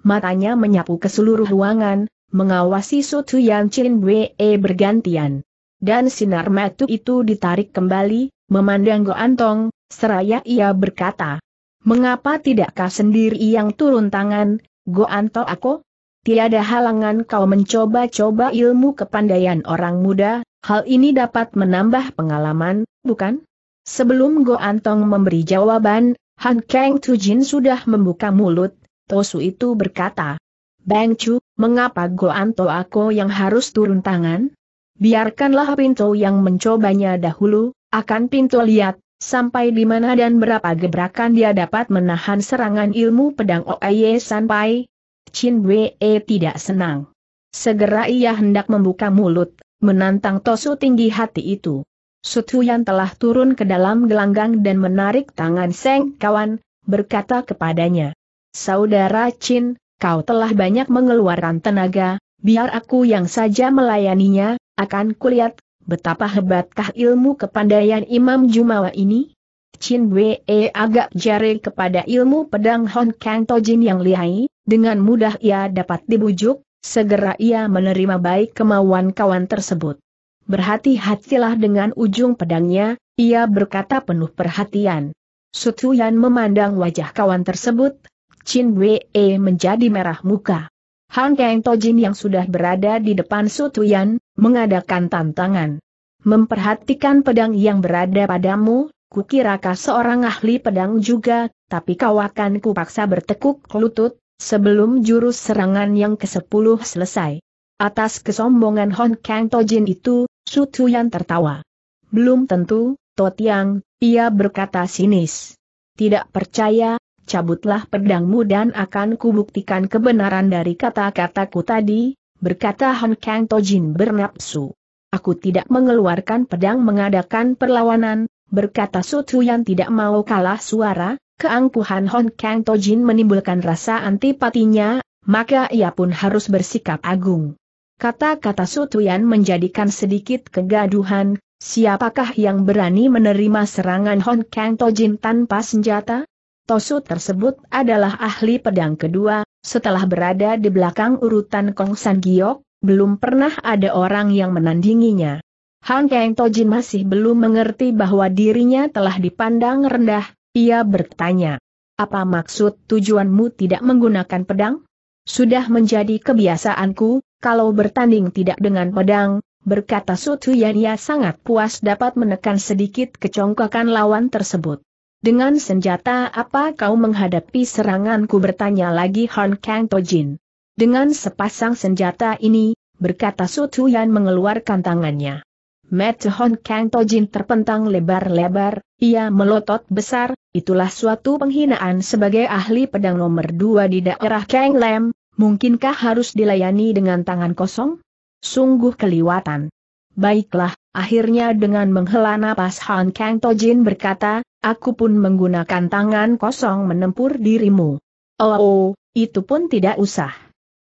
Matanya menyapu ke seluruh ruangan, mengawasi Sutuyan Chin Wee bergantian. Dan sinar metu itu ditarik kembali, Memandang Antong, seraya ia berkata, Mengapa tidakkah sendiri yang turun tangan, Anto aku? Tiada halangan kau mencoba-coba ilmu kepandaian orang muda, hal ini dapat menambah pengalaman, bukan? Sebelum Antong memberi jawaban, Han Kang Tujin sudah membuka mulut, Tosu itu berkata, Bang Chu, mengapa Anto aku yang harus turun tangan? Biarkanlah Pinto yang mencobanya dahulu, akan pintu lihat, sampai di mana dan berapa gebrakan dia dapat menahan serangan ilmu pedang Oye sampai Chin Wee tidak senang. Segera ia hendak membuka mulut, menantang Tosu tinggi hati itu. Sutu yang telah turun ke dalam gelanggang dan menarik tangan Seng kawan, berkata kepadanya. Saudara Chin, kau telah banyak mengeluarkan tenaga, biar aku yang saja melayaninya, akan kulihat Betapa hebatkah ilmu kepandaian Imam Jumawa ini? Chin Wei agak jari kepada ilmu pedang Hon Kang Tojin yang lihai, dengan mudah ia dapat dibujuk, segera ia menerima baik kemauan kawan tersebut. Berhati-hatilah dengan ujung pedangnya, ia berkata penuh perhatian. Sutuyan memandang wajah kawan tersebut, Chin Wei menjadi merah muka. Han Kang Tojin yang sudah berada di depan Sutuyan, mengadakan tantangan. Memperhatikan pedang yang berada padamu, kukira kau seorang ahli pedang juga, tapi kau akan kupaksa bertekuk lutut, sebelum jurus serangan yang ke-10 selesai. Atas kesombongan Han Kang Tojin itu, Sutuyan tertawa. Belum tentu, Totiang, ia berkata sinis. Tidak percaya, cabutlah pedangmu dan akan kubuktikan kebenaran dari kata-kataku tadi, berkata Han Kang Tojin bernapsu. Aku tidak mengeluarkan pedang mengadakan perlawanan, berkata Sutu yang tidak mau kalah suara, keangkuhan Hon Kang Tojin menimbulkan rasa antipatinya, maka ia pun harus bersikap agung. Kata-kata Sutuyan menjadikan sedikit kegaduhan, siapakah yang berani menerima serangan Hon Kang Tojin tanpa senjata? Tosu tersebut adalah ahli pedang kedua, setelah berada di belakang urutan Kong San Giok, belum pernah ada orang yang menandinginya. Hang Kang Tojin masih belum mengerti bahwa dirinya telah dipandang rendah, ia bertanya. Apa maksud tujuanmu tidak menggunakan pedang? Sudah menjadi kebiasaanku, kalau bertanding tidak dengan pedang, berkata Sutu ia sangat puas dapat menekan sedikit kecongkakan lawan tersebut. Dengan senjata apa kau menghadapi seranganku bertanya lagi Han Kang Tojin. Dengan sepasang senjata ini, berkata Yan mengeluarkan tangannya. Mata Han Kang Tojin terpentang lebar-lebar, ia melotot besar, itulah suatu penghinaan sebagai ahli pedang nomor dua di daerah Kang Lam, mungkinkah harus dilayani dengan tangan kosong? Sungguh keliwatan. Baiklah, Akhirnya dengan menghela napas Han Kang Tojin berkata, aku pun menggunakan tangan kosong menempur dirimu. Oh, oh itu pun tidak usah.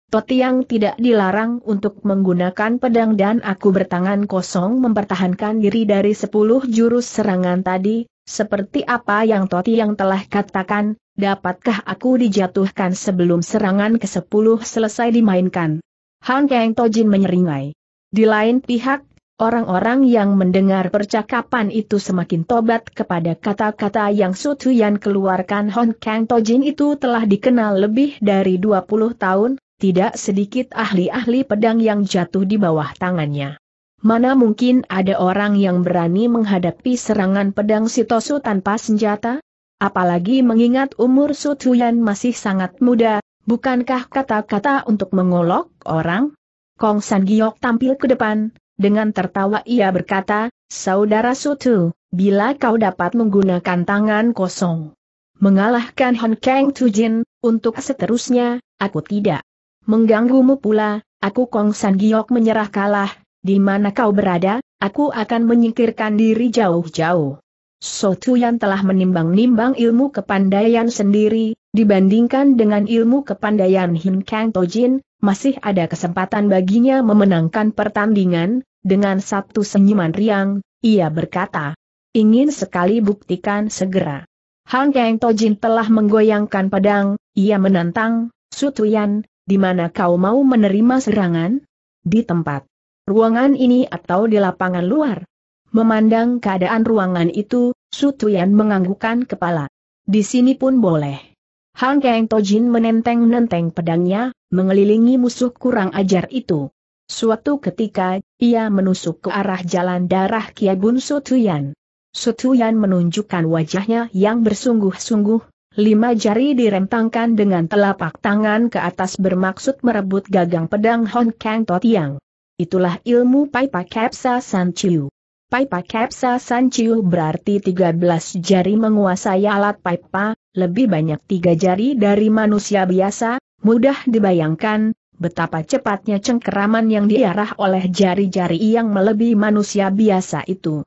Totiang tidak dilarang untuk menggunakan pedang dan aku bertangan kosong mempertahankan diri dari sepuluh jurus serangan tadi, seperti apa yang Totiang telah katakan, dapatkah aku dijatuhkan sebelum serangan ke sepuluh selesai dimainkan? Han Kang Tojin menyeringai. Di lain pihak, Orang-orang yang mendengar percakapan itu semakin tobat kepada kata-kata yang yang keluarkan Hong Kang Tojin itu telah dikenal lebih dari 20 tahun, tidak sedikit ahli-ahli pedang yang jatuh di bawah tangannya. Mana mungkin ada orang yang berani menghadapi serangan pedang Sitosu tanpa senjata? Apalagi mengingat umur Sutuyan masih sangat muda, bukankah kata-kata untuk mengolok orang? Kong San Giok tampil ke depan, dengan tertawa ia berkata, Saudara Sutu, bila kau dapat menggunakan tangan kosong. Mengalahkan Han Kang Tujin, untuk seterusnya, aku tidak. Mengganggumu pula, aku Kong San Giok menyerah kalah, di mana kau berada, aku akan menyingkirkan diri jauh-jauh. Sotu yang telah menimbang-nimbang ilmu kepandaian sendiri, dibandingkan dengan ilmu kepandaian Hin Kang Tojin, masih ada kesempatan baginya memenangkan pertandingan, dengan satu senyuman riang, ia berkata, ingin sekali buktikan segera. Hang Kang Tojin telah menggoyangkan pedang, ia menantang, Sutuyan, di mana kau mau menerima serangan? Di tempat. Ruangan ini atau di lapangan luar? Memandang keadaan ruangan itu, Sutuyan menganggukkan kepala. Di sini pun boleh. Hang Kang Tojin menenteng-nenteng pedangnya, mengelilingi musuh kurang ajar itu. Suatu ketika, ia menusuk ke arah jalan darah Kiabun Bun Sutuyan. Sutuyan menunjukkan wajahnya yang bersungguh-sungguh, lima jari direntangkan dengan telapak tangan ke atas bermaksud merebut gagang pedang Hon Kang Totiang. Itulah ilmu Paipa Kapsa San Chiu. Paipa Kapsa San Chiu berarti 13 jari menguasai alat Paipa, lebih banyak tiga jari dari manusia biasa, mudah dibayangkan, betapa cepatnya cengkeraman yang diarah oleh jari-jari yang melebihi manusia biasa itu.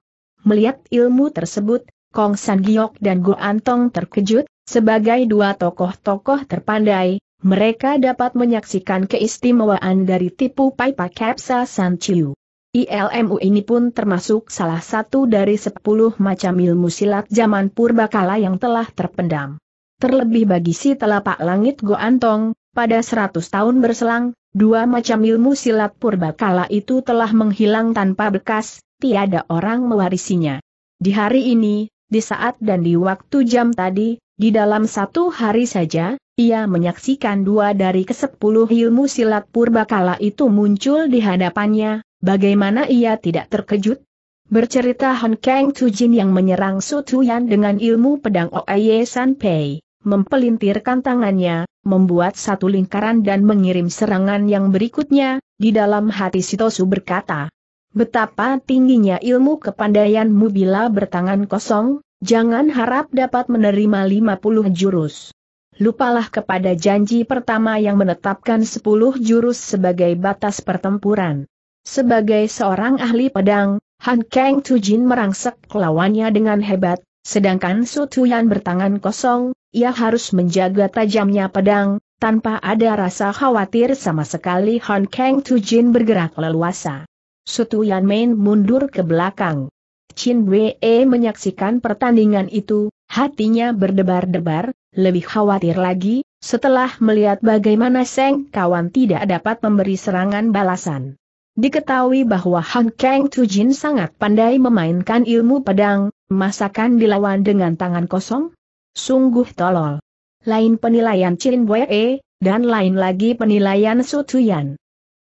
Melihat ilmu tersebut, Kong San Giok dan Go Antong terkejut, sebagai dua tokoh-tokoh terpandai, mereka dapat menyaksikan keistimewaan dari tipu Paipa Kapsa San Chiu. ILMU ini pun termasuk salah satu dari sepuluh macam ilmu silat zaman purbakala yang telah terpendam. Terlebih bagi si telapak langit Antong. Pada seratus tahun berselang, dua macam ilmu silat purba kala itu telah menghilang tanpa bekas, tiada orang mewarisinya. Di hari ini, di saat dan di waktu jam tadi, di dalam satu hari saja, ia menyaksikan dua dari kesepuluh ilmu silat purba kala itu muncul di hadapannya, bagaimana ia tidak terkejut? Bercerita Han Kang Tujin yang menyerang Su Tuyan dengan ilmu pedang Oye San Pei, mempelintirkan tangannya, membuat satu lingkaran dan mengirim serangan yang berikutnya, di dalam hati Sitosu berkata, Betapa tingginya ilmu kepandaianmu bila bertangan kosong, jangan harap dapat menerima 50 jurus. Lupalah kepada janji pertama yang menetapkan 10 jurus sebagai batas pertempuran. Sebagai seorang ahli pedang, Han Kang Tujin merangsek lawannya dengan hebat, sedangkan Su Tuyan bertangan kosong, ia harus menjaga tajamnya pedang, tanpa ada rasa khawatir sama sekali Han Kang Tujin bergerak leluasa. Yan Main mundur ke belakang. Chin Wei menyaksikan pertandingan itu, hatinya berdebar-debar, lebih khawatir lagi, setelah melihat bagaimana Seng kawan tidak dapat memberi serangan balasan. Diketahui bahwa Han Kang Tujin sangat pandai memainkan ilmu pedang, masakan dilawan dengan tangan kosong? Sungguh tolol. Lain penilaian Chin Wee, dan lain lagi penilaian Sutuyan.